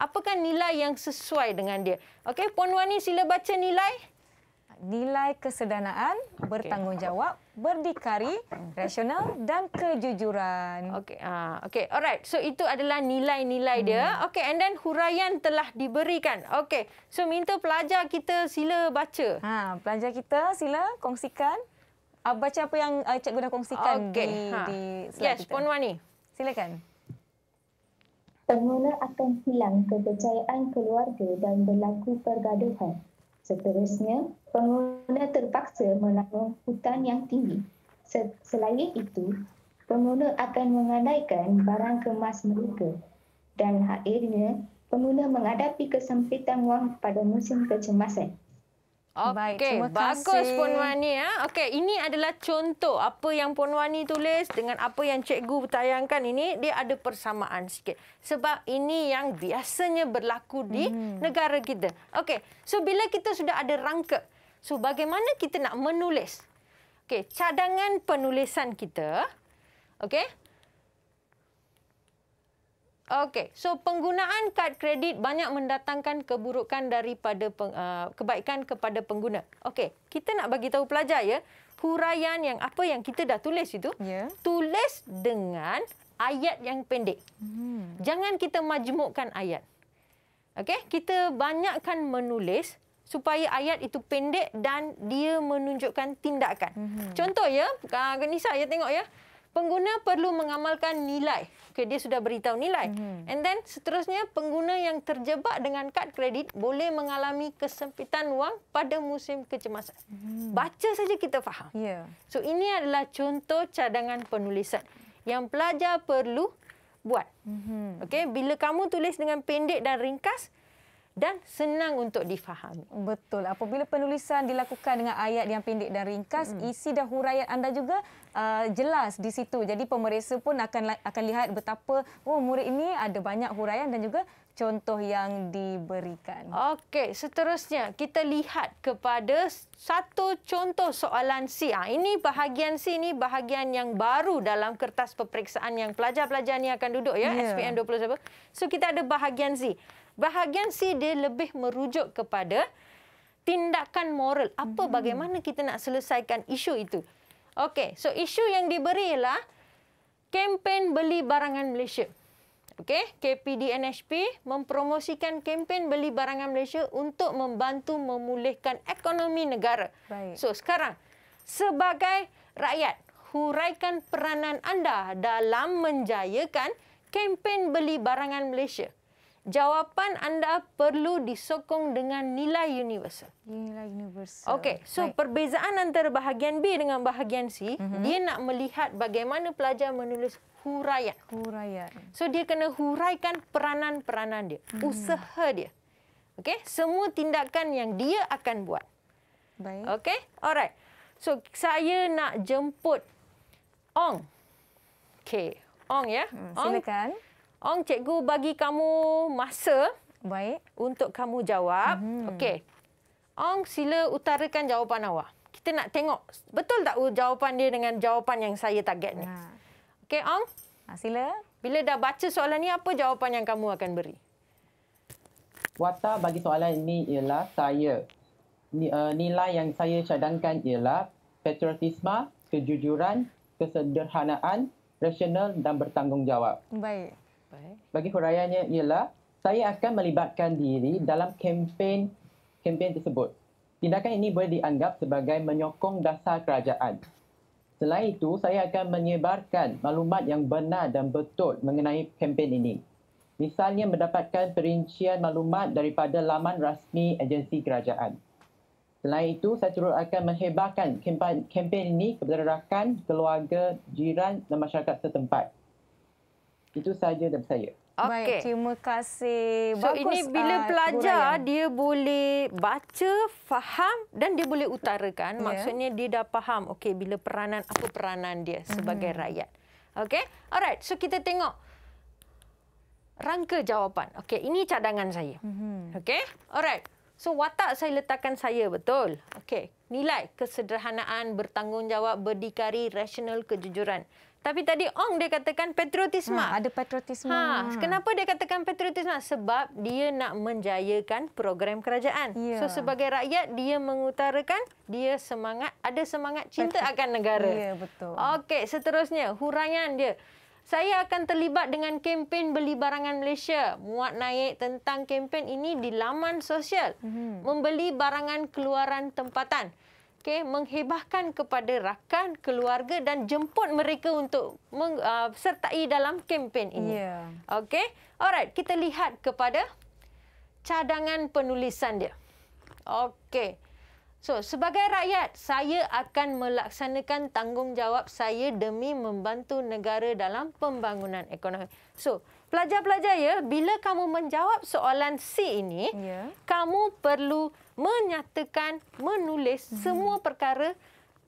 Speaker 2: Apakah nilai yang sesuai dengan dia? Okey, Puan Wani sila baca nilai nilai kesederhanaan, okay. bertanggungjawab, berdikari, rasional dan kejujuran. Okey, uh, okey. Alright. So itu adalah nilai-nilai hmm. dia. Okey, and then
Speaker 4: huraian telah diberikan. Okey. So minta pelajar kita sila baca. Ha, pelajar
Speaker 2: kita sila kongsikan. Uh, baca apa yang uh, ah, cikgu dah kongsikan okay. di ha. di slide yes, kita. Yes, Puan ni. Silakan.
Speaker 3: Pengguna akan hilang kepercayaan keluarga dan berlaku pergaduhan. Seterusnya, pengguna terpaksa menanggung hutan yang tinggi. Selain itu, pengguna akan mengandaikan barang kemas mereka dan akhirnya pengguna menghadapi kesempitan wang pada musim kecemasan.
Speaker 2: Okey,
Speaker 3: bagus Puan
Speaker 4: Wani. Ya. Okey, ini adalah contoh apa yang Puan Wani tulis dengan apa yang cikgu tayangkan ini. Dia ada persamaan sikit. Sebab ini yang biasanya berlaku di hmm. negara kita. Okey, so bila kita sudah ada rangka, so bagaimana kita nak menulis? Okey, cadangan penulisan kita, okey, Okey, so penggunaan kad kredit banyak mendatangkan keburukan daripada peng, uh, kebaikan kepada pengguna. Okey, kita nak bagi tahu pelajar ya, huraian yang apa yang kita dah tulis itu, yeah. tulis dengan ayat yang pendek. Hmm. Jangan kita majmukkan ayat. Okey, kita banyakkan menulis supaya ayat itu pendek dan dia menunjukkan tindakan. Hmm. Contoh ya, Kak ah, Nisa ya tengok ya pengguna perlu mengamalkan nilai. Okay, dia sudah beritahu nilai. Mm-hmm. And then seterusnya, pengguna yang terjebak dengan kad kredit boleh mengalami kesempitan wang pada musim kecemasan. Mm-hmm. Baca saja kita faham. Yeah. So, ini adalah contoh cadangan penulisan yang pelajar perlu buat. Mm-hmm. Okay, bila kamu tulis dengan pendek dan
Speaker 2: ringkas, dan senang untuk difahami. Betul. Apabila penulisan dilakukan dengan ayat yang pendek dan ringkas, mm. isi dan huraian anda juga uh, jelas di situ. Jadi pemeriksa pun akan akan lihat betapa oh murid ini ada banyak huraian dan juga contoh yang diberikan. Okey, seterusnya kita lihat kepada
Speaker 4: satu contoh soalan C. Ha, ini bahagian C ini bahagian yang baru dalam kertas peperiksaan yang pelajar-pelajar ni akan duduk ya yeah. SPM 20 siapa. So kita ada bahagian C. Bahagian C dia lebih merujuk kepada tindakan moral. Apa hmm. bagaimana kita nak selesaikan isu itu. Okey, so isu yang diberi ialah kempen beli barangan Malaysia. Okey, KPDNHP mempromosikan kempen beli barangan Malaysia untuk membantu memulihkan ekonomi negara. Baik. So, sekarang sebagai rakyat, huraikan peranan anda dalam menjayakan kempen beli barangan Malaysia jawapan anda perlu disokong dengan nilai universal.
Speaker 2: Nilai universal. Okey,
Speaker 4: so Baik. perbezaan antara bahagian B dengan bahagian C, mm -hmm. dia nak melihat bagaimana pelajar menulis huraian. Huraian. So dia kena huraikan peranan-peranan dia, -hmm. usaha dia. Okey, semua tindakan yang dia akan buat. Baik. Okey, alright. So saya nak jemput Ong. Okey, Ong ya. Hmm, silakan. Ong. Ong cikgu bagi kamu masa baik untuk kamu jawab. Mm -hmm. Okey. Ong sila utarakan jawapan awak. Kita nak tengok betul tak jawapan dia dengan jawapan yang saya target ni. Ha. Okey Ong. Ha, sila. Bila dah baca soalan ni apa jawapan yang kamu akan beri?
Speaker 3: Wata bagi soalan ini ialah saya eh, nilai yang saya cadangkan ialah patriotisme, kejujuran, kesederhanaan, rasional dan bertanggungjawab. Baik bagi huraiannya ialah saya akan melibatkan diri dalam kempen kempen tersebut. Tindakan ini boleh dianggap sebagai menyokong dasar kerajaan. Selain itu, saya akan menyebarkan maklumat yang benar dan betul mengenai kempen ini. Misalnya mendapatkan perincian maklumat daripada laman rasmi agensi kerajaan. Selain itu, saya turut akan menghebahkan kempen, kempen ini kepada rakan, keluarga, jiran dan masyarakat setempat. Itu sahaja daripada saya. Okay.
Speaker 2: Baik, terima kasih.
Speaker 4: So Bagus, ini bila uh, ah, pelajar yang... dia boleh baca, faham dan dia boleh utarakan. Yeah. Maksudnya dia dah faham Okay, bila peranan apa peranan dia sebagai mm -hmm. rakyat. Okay. Alright, so kita tengok rangka jawapan. Okay. ini cadangan saya. Mm -hmm. Okey? Alright. So watak saya letakkan saya betul. Okay. Nilai kesederhanaan, bertanggungjawab, berdikari, rasional, kejujuran. Tapi tadi Ong dia katakan patriotisme. Ha, ada patriotisme. Ha, ha, kenapa dia katakan patriotisme? Sebab dia nak menjayakan program kerajaan. Yeah. So sebagai rakyat dia mengutarakan dia semangat, ada semangat cinta Patri akan negara. Ya, betul. Okey, seterusnya huraian dia. Saya akan terlibat dengan kempen beli barangan Malaysia. Muat naik tentang kempen ini di laman sosial. Mm -hmm. Membeli barangan keluaran tempatan okay, menghebahkan kepada rakan, keluarga dan jemput mereka untuk meng, uh, sertai dalam kempen ini. Yeah. Okay, alright, kita lihat kepada cadangan penulisan dia. Okay, so sebagai rakyat saya akan melaksanakan tanggungjawab saya demi membantu negara dalam pembangunan ekonomi. So Pelajar-pelajar ya, bila kamu menjawab soalan C ini, ya. kamu perlu menyatakan, menulis hmm. semua perkara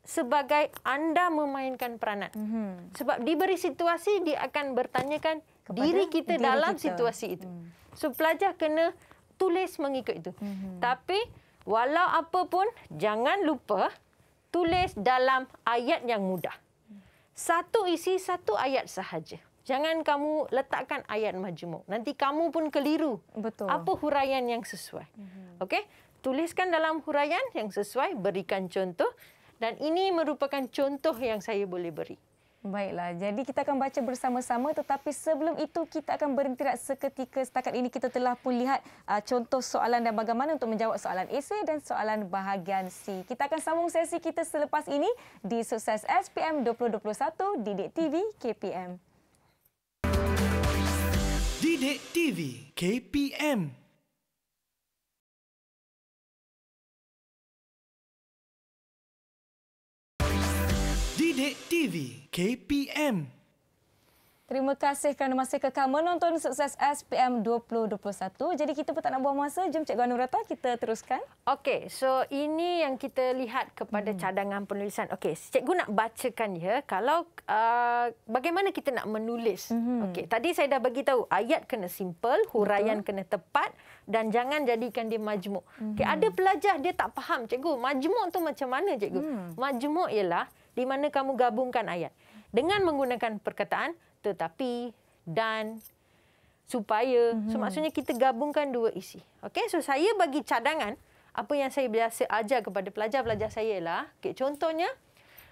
Speaker 4: sebagai anda memainkan peranan. Hmm. Sebab diberi situasi, dia akan bertanyakan Kepada diri kita diri dalam kita. situasi itu. Hmm. So, pelajar kena tulis mengikut itu. Hmm. Tapi, walau apa pun, jangan lupa tulis dalam ayat yang mudah. Hmm. Satu isi, satu ayat sahaja. Jangan kamu letakkan ayat majmuk. Nanti kamu pun keliru. Betul. Apa huraian yang sesuai? Mm-hmm. Okey, tuliskan dalam huraian yang sesuai, berikan contoh dan ini merupakan contoh yang saya boleh beri.
Speaker 2: Baiklah, jadi kita akan baca bersama-sama tetapi sebelum itu kita akan berintirak seketika setakat ini kita telah pun lihat uh, contoh soalan dan bagaimana untuk menjawab soalan esei dan soalan bahagian C. Kita akan sambung sesi kita selepas ini di Sukses SPM 2021 Didik TV KPM.
Speaker 1: Dek TV KPM Dek TV KPM
Speaker 2: Terima kasih kerana masih kekal menonton sukses SPM 2021. Jadi kita pun tak nak buang masa. Jom Cikgu Anurata, kita teruskan. Okey, so ini yang kita lihat
Speaker 4: kepada hmm. cadangan penulisan. Okey, Cikgu nak bacakan ya, kalau uh, bagaimana kita nak menulis. Hmm. Okey, tadi saya dah bagi tahu ayat kena simple, huraian Betul. kena tepat dan jangan jadikan dia majmuk. Hmm. Okey, ada pelajar dia tak faham, Cikgu, majmuk tu macam mana, Cikgu? Hmm. Majmuk ialah di mana kamu gabungkan ayat dengan menggunakan perkataan tetapi dan supaya mm-hmm. so mhm. maksudnya kita gabungkan dua isi okey so saya bagi cadangan apa yang saya biasa ajar kepada pelajar-pelajar saya ialah okay, contohnya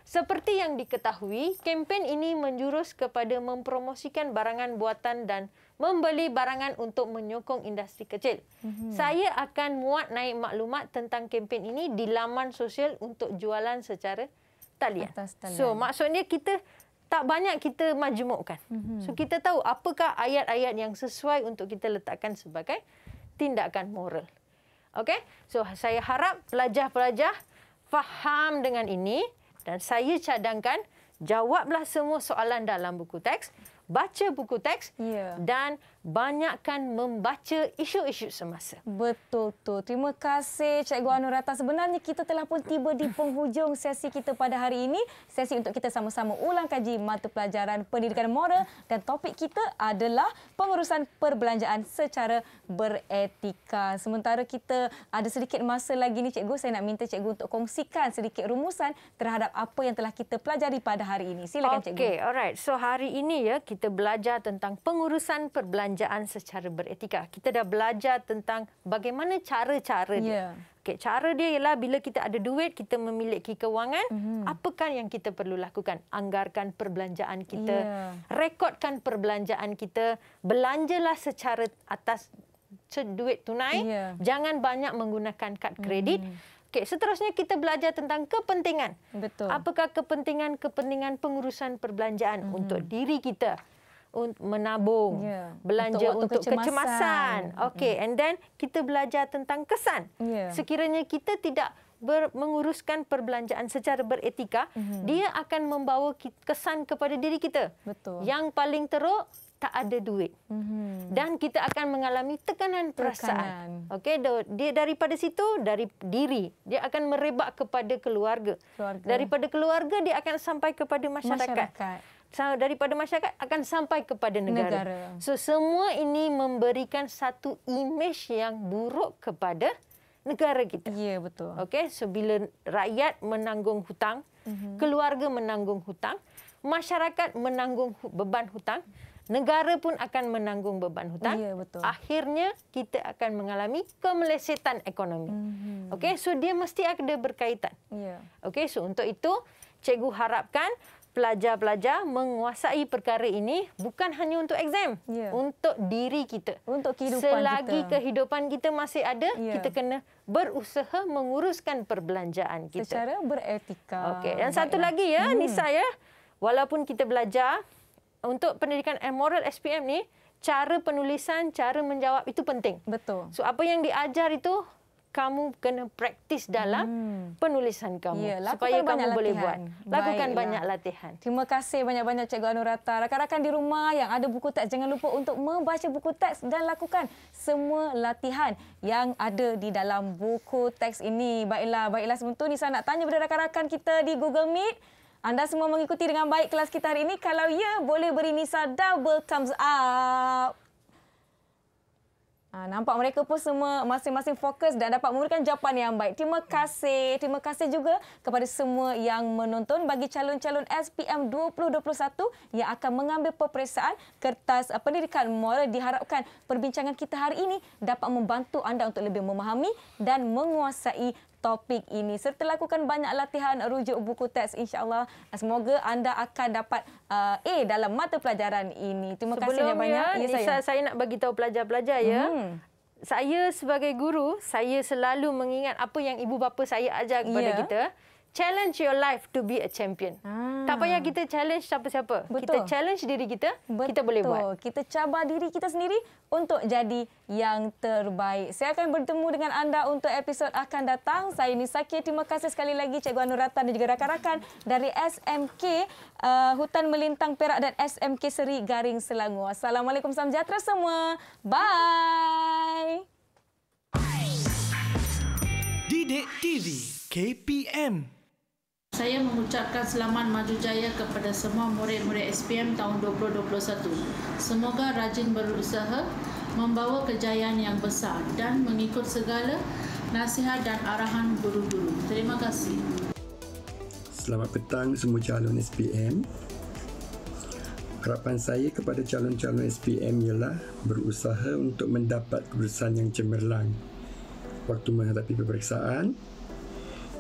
Speaker 4: seperti yang diketahui kempen ini menjurus kepada mempromosikan barangan buatan dan membeli barangan untuk menyokong industri kecil. Mm-hmm. Saya akan muat naik maklumat tentang kempen ini di laman sosial untuk jualan secara talian. talian. So maksudnya kita tak banyak kita majmukkan. Mhm. So kita tahu apakah ayat-ayat yang sesuai untuk kita letakkan sebagai tindakan moral. Okey? So saya harap pelajar-pelajar faham dengan ini dan saya cadangkan jawablah semua soalan dalam buku teks, baca buku teks yeah. dan banyakkan membaca isu-isu
Speaker 2: semasa. Betul tu. Terima kasih Cikgu Anurata. Sebenarnya kita telah pun tiba di penghujung sesi kita pada hari ini. Sesi untuk kita sama-sama ulang kaji mata pelajaran pendidikan moral dan topik kita adalah pengurusan perbelanjaan secara beretika. Sementara kita ada sedikit masa lagi ni Cikgu, saya nak minta Cikgu untuk kongsikan sedikit rumusan terhadap apa yang telah kita pelajari pada hari ini. Silakan okay, Cikgu. Okey, alright. So hari
Speaker 4: ini ya kita belajar tentang pengurusan perbelanjaan perbelanjaan secara beretika. Kita dah belajar tentang bagaimana cara-cara dia. Yeah. Okay, cara dia ialah bila kita ada duit, kita memiliki kewangan, mm-hmm. apakah yang kita perlu lakukan? Anggarkan perbelanjaan kita, yeah. rekodkan perbelanjaan kita, belanjalah secara atas duit tunai, yeah. jangan banyak menggunakan kad kredit. Mm-hmm. Okey, seterusnya kita belajar tentang kepentingan. Betul. Apakah kepentingan-kepentingan pengurusan perbelanjaan mm-hmm. untuk diri kita? untuk menabung, yeah. belanja untuk, untuk kecemasan. kecemasan. Okey, mm. and then kita belajar tentang kesan. Yeah. Sekiranya kita tidak ber- menguruskan perbelanjaan secara beretika, mm-hmm. dia akan membawa kesan kepada diri kita. Betul. Yang paling teruk tak ada duit. Mm-hmm. Dan kita akan mengalami tekanan perasaan. Okey, dia daripada situ dari diri, dia akan merebak kepada keluarga.
Speaker 2: keluarga. Daripada
Speaker 4: keluarga dia akan sampai kepada masyarakat. masyarakat daripada masyarakat akan sampai kepada negara. negara. So semua ini memberikan satu imej yang buruk kepada negara kita. Ya yeah, betul. Okey, so bila rakyat menanggung hutang, mm-hmm. keluarga menanggung hutang, masyarakat menanggung beban hutang, negara pun akan menanggung beban hutang. Ya yeah, betul. Akhirnya kita akan mengalami kemelesetan ekonomi. Mm-hmm. Okey, so dia mesti ada berkaitan. Ya. Yeah. Okey, so untuk itu cikgu harapkan pelajar-pelajar menguasai perkara ini bukan hanya untuk exam yeah. untuk diri kita untuk kehidupan selagi kita. kehidupan kita masih ada yeah. kita kena berusaha menguruskan perbelanjaan kita secara
Speaker 2: beretika okey dan Baiklah. satu lagi ya hmm. Nisa
Speaker 4: ya walaupun kita belajar untuk pendidikan moral SPM ni cara penulisan cara menjawab itu penting betul so apa yang diajar itu kamu kena praktis dalam hmm. penulisan kamu ya, supaya kamu latihan. boleh buat. Lakukan Baiklah. banyak latihan.
Speaker 2: Terima kasih banyak-banyak Cikgu Anurata. Rakan-rakan di rumah yang ada buku teks, jangan lupa untuk membaca buku teks dan lakukan semua latihan yang ada di dalam buku teks ini. Baiklah, baiklah sebentar ni saya nak tanya kepada rakan-rakan kita di Google Meet. Anda semua mengikuti dengan baik kelas kita hari ini. Kalau ya, boleh beri Nisa double thumbs up. Ha, nampak mereka pun semua masing-masing fokus dan dapat memberikan jawapan yang baik. Terima kasih. Terima kasih juga kepada semua yang menonton bagi calon-calon SPM 2021 yang akan mengambil peperiksaan kertas eh, pendidikan moral. Diharapkan perbincangan kita hari ini dapat membantu anda untuk lebih memahami dan menguasai topik ini serta lakukan banyak latihan rujuk buku teks insyaallah semoga anda akan dapat uh, A dalam mata pelajaran ini terima kasih ya, banyak ya, ya saya saya nak bagi tahu pelajar-pelajar ya hmm. saya
Speaker 4: sebagai guru saya selalu mengingat apa yang ibu bapa saya ajar kepada ya. kita challenge your life to be a champion. Ha. Tak payah kita challenge siapa-siapa. Kita challenge diri
Speaker 2: kita, Betul. kita boleh buat. Kita cabar diri kita sendiri untuk jadi yang terbaik. Saya akan bertemu dengan anda untuk episod akan datang. Saya Nisakia, terima kasih sekali lagi Cikgu Anuratan dan juga rakan-rakan dari SMK uh, Hutan Melintang Perak dan SMK Seri Garing Selangor. Assalamualaikum, salam sejahtera semua. Bye!
Speaker 1: Didik TV KPM
Speaker 4: saya mengucapkan selamat maju jaya kepada semua murid-murid SPM tahun 2021. Semoga rajin berusaha membawa kejayaan yang besar dan mengikut segala nasihat dan arahan guru-guru. Terima kasih.
Speaker 1: Selamat petang semua calon SPM. Harapan saya kepada calon-calon SPM ialah berusaha untuk mendapat keputusan yang cemerlang waktu menghadapi peperiksaan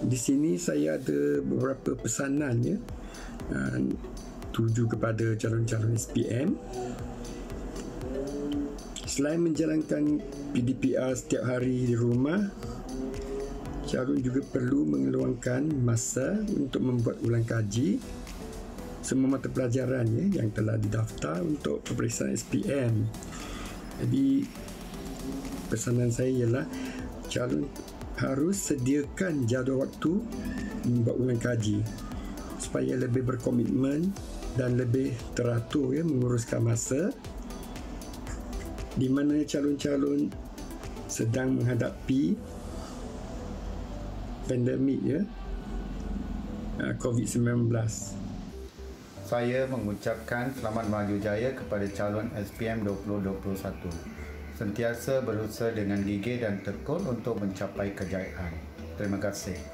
Speaker 1: di sini saya ada beberapa pesanan ya ah, tuju kepada calon-calon SPM selain menjalankan PDPR setiap hari di rumah calon juga perlu mengeluangkan masa untuk membuat ulang kaji semua mata pelajaran ya, yang telah didaftar untuk peperiksaan SPM jadi pesanan saya ialah calon harus sediakan jadual waktu membuat ulang kaji supaya lebih berkomitmen dan lebih teratur ya menguruskan masa di mana calon-calon sedang menghadapi pandemik ya uh, COVID-19. Saya mengucapkan selamat maju jaya kepada calon SPM 2021 sentiasa berusaha dengan gigih dan tekun untuk mencapai kejayaan. Terima kasih.